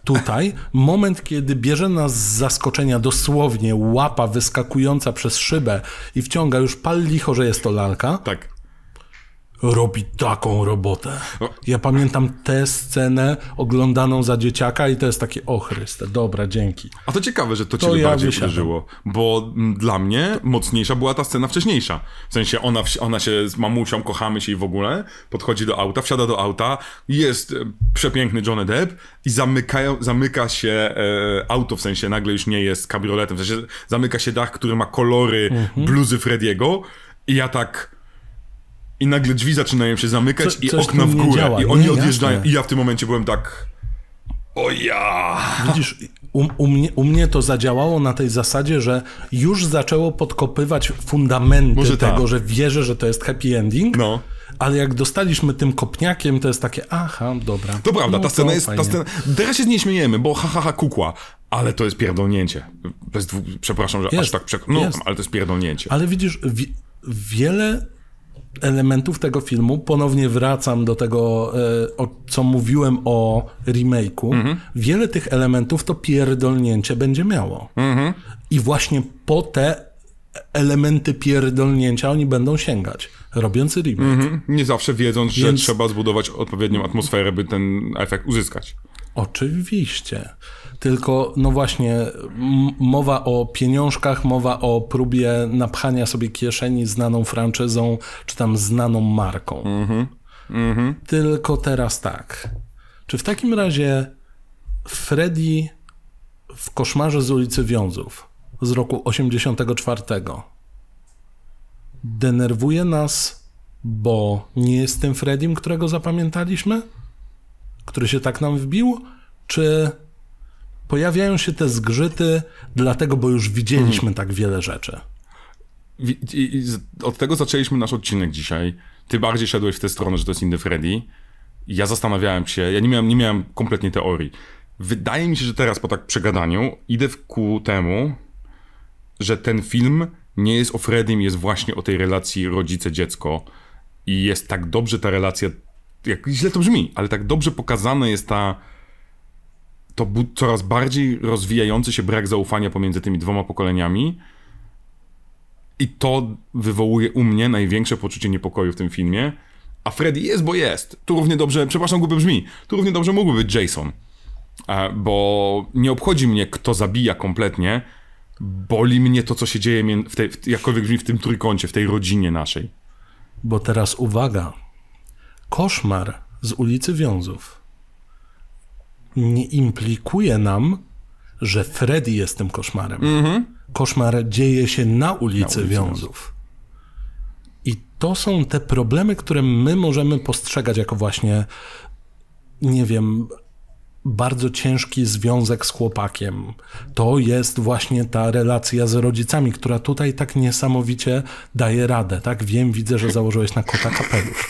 [SPEAKER 2] Tutaj moment, kiedy bierze nas z zaskoczenia dosłownie łapa wyskakująca przez szybę i wciąga już pal licho, że jest to lalka. Tak robi taką robotę. Ja pamiętam tę scenę oglądaną za dzieciaka i to jest takie, o Chryste, dobra, dzięki.
[SPEAKER 1] A to ciekawe, że to, to cię ja bardziej wysiadam. uderzyło, bo dla mnie mocniejsza była ta scena wcześniejsza. W sensie ona, ona się z mamusią, kochamy się i w ogóle, podchodzi do auta, wsiada do auta, jest e, przepiękny Johnny Depp i zamyka się e, auto, w sensie nagle już nie jest kabrioletem, w sensie zamyka się dach, który ma kolory mhm. bluzy Frediego i ja tak i nagle drzwi zaczynają się zamykać Co, i okna w górę. Działa, I oni nie, odjeżdżają. Jasne. I ja w tym momencie byłem tak. O ja!
[SPEAKER 2] Widzisz, u, u, mnie, u mnie to zadziałało na tej zasadzie, że już zaczęło podkopywać fundamenty Może tego, tak. że wierzę, że to jest happy ending. No. Ale jak dostaliśmy tym kopniakiem, to jest takie, aha, dobra. To prawda, no, ta scena jest. Ta scena,
[SPEAKER 1] teraz się z niej śmiejemy, bo ha ha, ha, kukła. Ale to jest pierdolnięcie. Bez dwu... Przepraszam, że jest, aż tak przekonam No, ale to jest pierdolnięcie. Ale
[SPEAKER 2] widzisz, wi wiele elementów tego filmu. Ponownie wracam do tego, e, o co mówiłem o remake'u. Mhm. Wiele tych elementów to pierdolnięcie będzie miało. Mhm. I właśnie po te elementy pierdolnięcia oni będą sięgać, robiąc remake. Mhm.
[SPEAKER 1] Nie zawsze wiedząc, że trzeba zbudować odpowiednią atmosferę, by ten efekt uzyskać.
[SPEAKER 2] Oczywiście tylko no właśnie mowa o pieniążkach, mowa o próbie napchania sobie kieszeni znaną franczyzą czy tam znaną marką. Mm -hmm. Mm -hmm. Tylko teraz tak. Czy w takim razie Freddy w koszmarze z ulicy Wiązów z roku 84 denerwuje nas, bo nie jest tym Freddym, którego zapamiętaliśmy? Który się tak nam wbił? Czy pojawiają się te zgrzyty, dlatego, bo już widzieliśmy mhm. tak wiele rzeczy.
[SPEAKER 1] I, i od tego zaczęliśmy nasz odcinek dzisiaj. Ty bardziej szedłeś w tę stronę, że to jest Indy Freddy. Ja zastanawiałem się, ja nie miałem, nie miałem kompletnie teorii. Wydaje mi się, że teraz po tak przegadaniu idę ku temu, że ten film nie jest o Freddym, jest właśnie o tej relacji rodzice-dziecko. I jest tak dobrze ta relacja, jak źle to brzmi, ale tak dobrze pokazana jest ta to coraz bardziej rozwijający się brak zaufania pomiędzy tymi dwoma pokoleniami. I to wywołuje u mnie największe poczucie niepokoju w tym filmie. A Freddy jest, bo jest. Tu równie dobrze, przepraszam, głupio brzmi, tu równie dobrze mógłby być Jason. E, bo nie obchodzi mnie, kto zabija kompletnie. Boli mnie to, co się dzieje w tej, w, jakkolwiek brzmi w tym trójkącie, w tej rodzinie naszej. Bo teraz uwaga. Koszmar
[SPEAKER 2] z ulicy Wiązów nie implikuje nam, że Freddy jest tym koszmarem. Mm-hmm. Koszmar dzieje się na ulicy, na ulicy Wiązów. Wiązów. I to są te problemy, które my możemy postrzegać jako właśnie, nie wiem, bardzo ciężki związek z chłopakiem. To jest właśnie ta relacja z rodzicami, która tutaj tak niesamowicie daje radę. Tak, wiem, widzę, że założyłeś na kota kapelusz.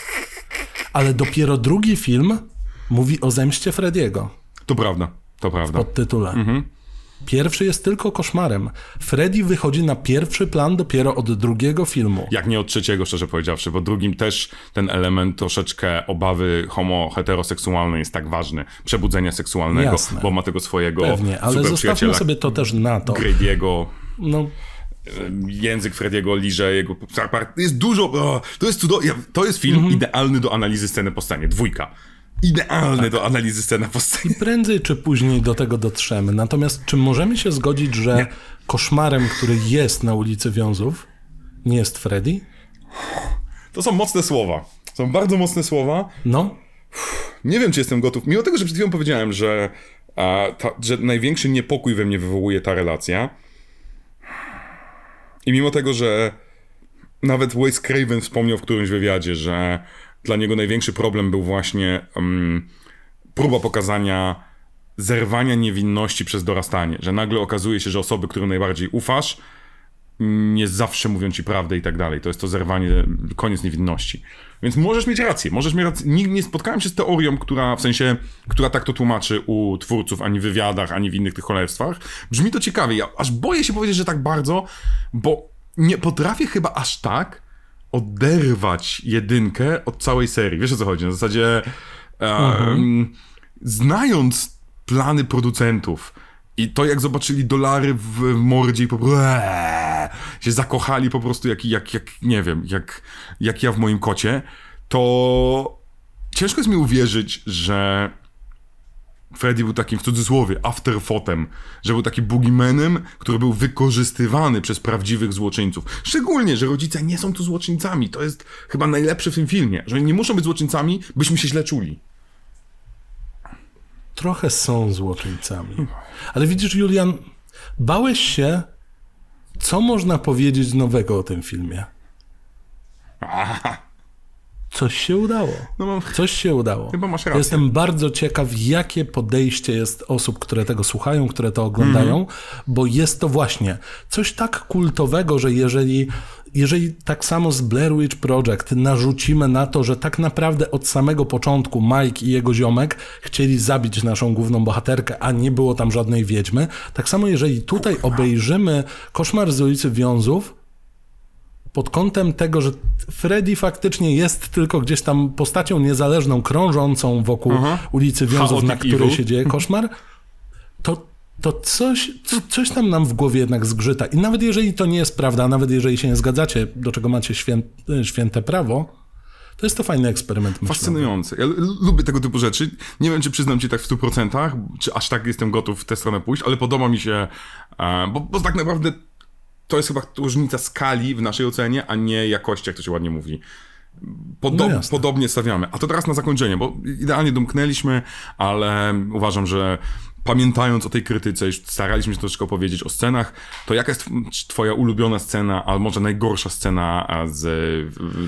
[SPEAKER 2] Ale dopiero drugi film mówi o zemście Frediego.
[SPEAKER 1] To prawda, to prawda. Pod podtytule.
[SPEAKER 2] Mhm. Pierwszy jest tylko koszmarem. Freddy wychodzi na pierwszy plan dopiero od drugiego filmu.
[SPEAKER 1] Jak nie od trzeciego, szczerze powiedziawszy, bo drugim też ten element troszeczkę obawy homo-heteroseksualnej jest tak ważny. Przebudzenia seksualnego, Jasne. bo ma tego swojego Pewnie, ale zostawmy sobie
[SPEAKER 2] to też na to.
[SPEAKER 1] Grady'ego. No. Język Frediego Liże, jego. Jest dużo. To jest cudo. To jest film mhm. idealny do analizy sceny po scenie. Dwójka
[SPEAKER 2] idealny
[SPEAKER 1] tak. do analizy scena
[SPEAKER 2] po scenie. I prędzej czy później do tego dotrzemy. Natomiast czy możemy się zgodzić, że nie. koszmarem, który jest na ulicy Wiązów, nie jest Freddy?
[SPEAKER 1] To są mocne słowa. Są bardzo mocne słowa. No. Nie wiem, czy jestem gotów. Mimo tego, że przed chwilą powiedziałem, że, a, ta, że największy niepokój we mnie wywołuje ta relacja. I mimo tego, że nawet Wes Craven wspomniał w którymś wywiadzie, że dla niego największy problem był właśnie um, próba pokazania zerwania niewinności przez dorastanie, że nagle okazuje się, że osoby, którym najbardziej ufasz, nie zawsze mówią ci prawdę i tak dalej. To jest to zerwanie, koniec niewinności. Więc możesz mieć rację, możesz mieć rację. Nie, nie spotkałem się z teorią, która w sensie, która tak to tłumaczy u twórców, ani w wywiadach, ani w innych tych cholerstwach. Brzmi to ciekawie, ja aż boję się powiedzieć, że tak bardzo, bo nie potrafię chyba aż tak oderwać jedynkę od całej serii. Wiesz o co chodzi? Na zasadzie um, znając plany producentów i to jak zobaczyli dolary w, w mordzie i po prostu eee, się zakochali po prostu jak, jak, jak nie wiem, jak, jak ja w moim kocie, to ciężko jest mi uwierzyć, że Freddy był takim w cudzysłowie afterfotem, że był taki bugimenem, który był wykorzystywany przez prawdziwych złoczyńców. Szczególnie, że rodzice nie są tu złoczyńcami. To jest chyba najlepsze w tym filmie, że oni nie muszą być złoczyńcami, byśmy się źle czuli. Trochę są złoczyńcami. Ale widzisz, Julian, bałeś
[SPEAKER 2] się, co można powiedzieć nowego o tym filmie. Aha coś się udało. No, coś się udało. Chyba masz rację. Jestem bardzo ciekaw, jakie podejście jest osób, które tego słuchają, które to oglądają, mm. bo jest to właśnie coś tak kultowego, że jeżeli, jeżeli tak samo z Blair Witch Project narzucimy na to, że tak naprawdę od samego początku Mike i jego ziomek chcieli zabić naszą główną bohaterkę, a nie było tam żadnej wiedźmy, tak samo jeżeli tutaj obejrzymy Koszmar z ulicy Wiązów, pod kątem tego, że Freddy faktycznie jest tylko gdzieś tam postacią niezależną, krążącą wokół Aha. Mhm. ulicy Wiązów, na której się dzieje mhm. koszmar, to, to coś, co, coś tam nam w głowie jednak zgrzyta. I nawet jeżeli to nie jest prawda, a nawet jeżeli się nie zgadzacie, do czego macie święte prawo,
[SPEAKER 1] to jest to fajny eksperyment. Fascynujący. Myślę. Ja lubię tego typu rzeczy. Nie wiem, czy przyznam ci tak w 100%, czy aż tak jestem gotów w tę stronę pójść, ale podoba mi się, e, bo, bo tak naprawdę to jest chyba różnica skali w naszej ocenie, a nie jakości, jak to się ładnie mówi. Podob, no podobnie stawiamy. A to teraz na zakończenie, bo idealnie domknęliśmy, ale uważam, że pamiętając o tej krytyce, już staraliśmy się troszeczkę opowiedzieć o scenach, to jaka jest twoja ulubiona scena, a może najgorsza scena z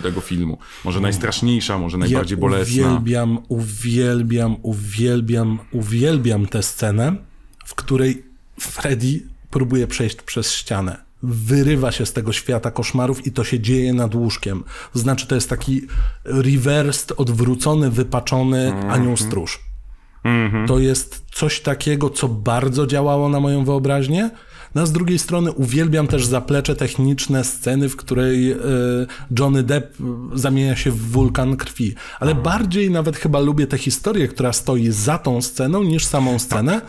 [SPEAKER 1] tego filmu? Może najstraszniejsza, może najbardziej ja bolesna?
[SPEAKER 2] uwielbiam, uwielbiam, uwielbiam, uwielbiam tę scenę, w której Freddy próbuje przejść przez ścianę wyrywa się z tego świata koszmarów i to się dzieje nad łóżkiem. To znaczy, to jest taki reversed, odwrócony, wypaczony mm -hmm. anioł mhm. stróż. Mm -hmm. To jest coś takiego, co bardzo działało na moją wyobraźnię. No, a z drugiej strony uwielbiam też zaplecze techniczne sceny, w której y, Johnny Depp zamienia się w wulkan krwi. Ale mm. bardziej nawet chyba lubię tę historię, która stoi za tą sceną, niż samą scenę.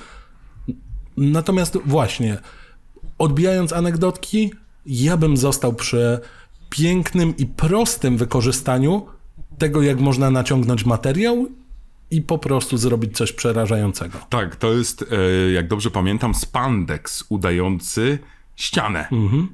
[SPEAKER 2] Natomiast właśnie, Odbijając anegdotki, ja bym został przy pięknym i prostym wykorzystaniu tego, jak można naciągnąć materiał i po prostu zrobić coś przerażającego.
[SPEAKER 1] Tak, to jest, e, jak dobrze pamiętam, spandex udający ścianę. Mhm.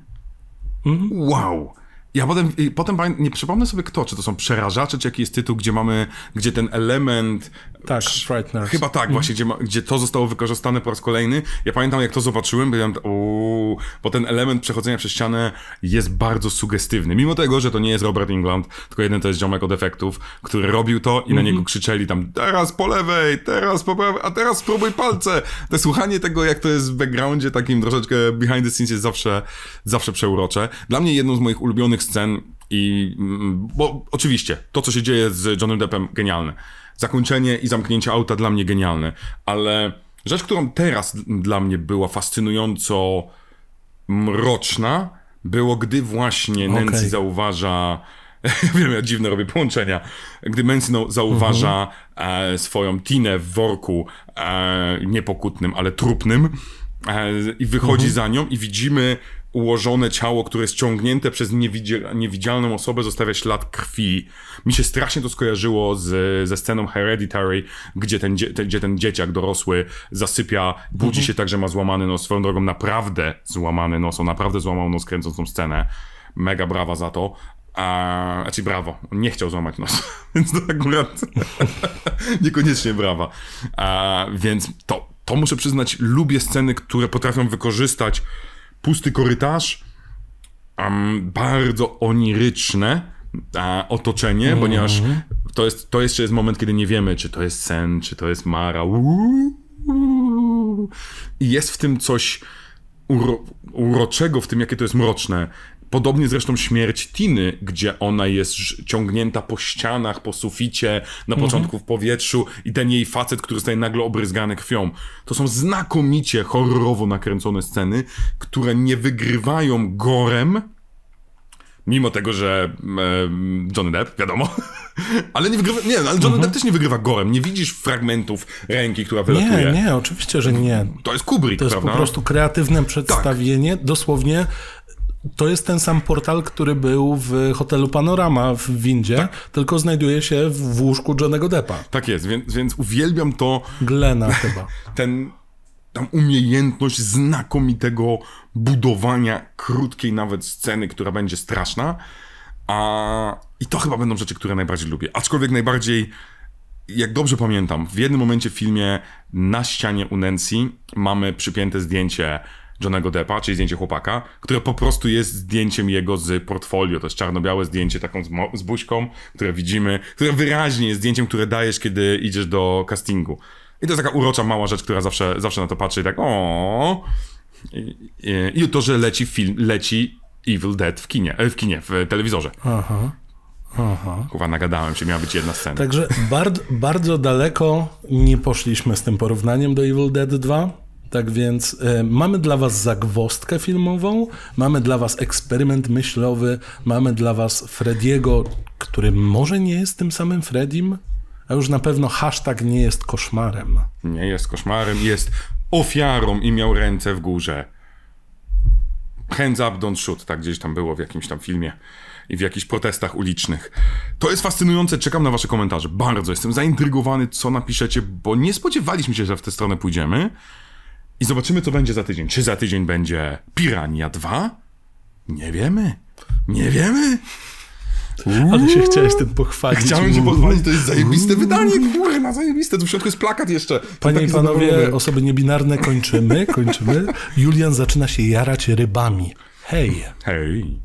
[SPEAKER 1] Mhm. Wow! Ja potem, potem nie przypomnę sobie kto, czy to są przerażacze, czy jaki jest tytuł, gdzie mamy, gdzie ten element... Tak, Frighteners. Chyba tak, mm. właśnie, gdzie, ma, gdzie to zostało wykorzystane po raz kolejny. Ja pamiętam, jak to zobaczyłem, byłem, uuu, bo ten element przechodzenia przez ścianę jest bardzo sugestywny. Mimo tego, że to nie jest Robert England, tylko jeden to jest ziomek od efektów, który robił to i mm-hmm. na mhm. niego krzyczeli tam teraz po lewej, teraz po prawej, a teraz spróbuj palce. Te słuchanie tego, jak to jest w backgroundzie, takim troszeczkę behind the scenes jest zawsze, zawsze przeurocze. Dla mnie jedną z moich ulubionych scen i... Mm, bo oczywiście, to co się dzieje z Johnem Deppem, genialne. Zakończenie i zamknięcie auta dla mnie genialne, ale rzecz, którą teraz dla mnie była fascynująco mroczna, było gdy właśnie okay. Nancy zauważa... Wiem, ja dziwne robię połączenia. Gdy Mencino zauważa mhm. e, swoją Tinę w worku e, niepokutnym, ale trupnym e, i wychodzi mhm. za nią i widzimy ułożone ciało, które jest ciągnięte przez niewidzialną osobę, zostawia ślad krwi. Mi się strasznie to skojarzyło z, ze sceną Hereditary, gdzie ten, gdzie ten dzieciak dorosły zasypia, budzi mhm. się tak, że ma złamany nos. Swoją drogą naprawdę złamany nos, on naprawdę złamał nos kręcącą scenę. Mega brawa za to. A, znaczy brawo, on nie chciał złamać nos, więc to akurat niekoniecznie brawa. A, więc to, to muszę przyznać, lubię sceny, które potrafią wykorzystać pusty korytarz, um, bardzo oniryczne a, e, otoczenie, mm ponieważ to, jest, to jeszcze jest moment, kiedy nie wiemy, czy to jest sen, czy to jest Mara. I jest w tym coś uro uroczego, w tym, jakie to jest mroczne. Podobnie zresztą śmierć Tiny, gdzie ona jest ciągnięta po ścianach, po suficie, na mhm. początku w powietrzu i ten jej facet, który zostaje nagle obryzgany krwią. To są znakomicie horrorowo nakręcone sceny, które nie wygrywają gorem, mimo tego, że e, Johnny Depp, wiadomo, ale nie wygrywa, nie, ale Johnny mhm. Depp też nie wygrywa gorem, nie widzisz fragmentów ręki, która wylatuje. Nie,
[SPEAKER 2] nie, oczywiście, że nie.
[SPEAKER 1] To jest Kubrick, To jest prawda? po prostu
[SPEAKER 2] kreatywne tak. przedstawienie, tak. dosłownie to jest ten sam portal, który był w hotelu Panorama
[SPEAKER 1] w windzie, tak. tylko znajduje się w łóżku Johnego Deppa. Tak jest, więc, więc uwielbiam to. Glena chyba. Ten tam umiejętność znakomitego budowania krótkiej nawet sceny, która będzie straszna. A, I to chyba będą rzeczy, które najbardziej lubię. Aczkolwiek najbardziej, jak dobrze pamiętam, w jednym momencie w filmie na ścianie u Nancy mamy przypięte zdjęcie Johnego Deppa, czyli zdjęcie chłopaka, które po prostu jest zdjęciem jego z portfolio. To jest czarno-białe zdjęcie taką z, z buźką, które widzimy, które wyraźnie jest zdjęciem, które dajesz, kiedy idziesz do castingu. I to jest taka urocza mała rzecz, która zawsze, zawsze na to patrzy i tak o. I, i, to, że leci film, leci Evil Dead w kinie, e, w kinie, w telewizorze. Aha. Aha. Kurwa, nagadałem się, miała być jedna scena.
[SPEAKER 2] Także bardzo, bardzo daleko nie poszliśmy z tym porównaniem do Evil Dead 2. Tak więc e, mamy dla Was zagwostkę filmową, mamy dla Was eksperyment myślowy, mamy dla Was Frediego, który może nie jest tym samym Fredim, a już na pewno hashtag nie jest koszmarem.
[SPEAKER 1] Nie jest koszmarem, jest ofiarą i miał ręce w górze. Hands up, don't shoot, tak gdzieś tam było w jakimś tam filmie i w jakichś protestach ulicznych. To jest fascynujące, czekam na wasze komentarze. Bardzo jestem zaintrygowany, co napiszecie, bo nie spodziewaliśmy się, że w tę stronę pójdziemy. I zobaczymy, co będzie za tydzień. Czy za tydzień będzie Pirania 2? Nie wiemy. Nie wiemy. Uuu. Ale się chciałeś tym pochwalić. Chciałem się pochwalić, to jest zajebiste Uuu. wydanie, kurna, zajebiste. Tu w środku jest plakat jeszcze.
[SPEAKER 2] Panie i panowie, zadowolony. osoby niebinarne, kończymy, kończymy. Julian zaczyna się jarać rybami.
[SPEAKER 1] Hej. Hej.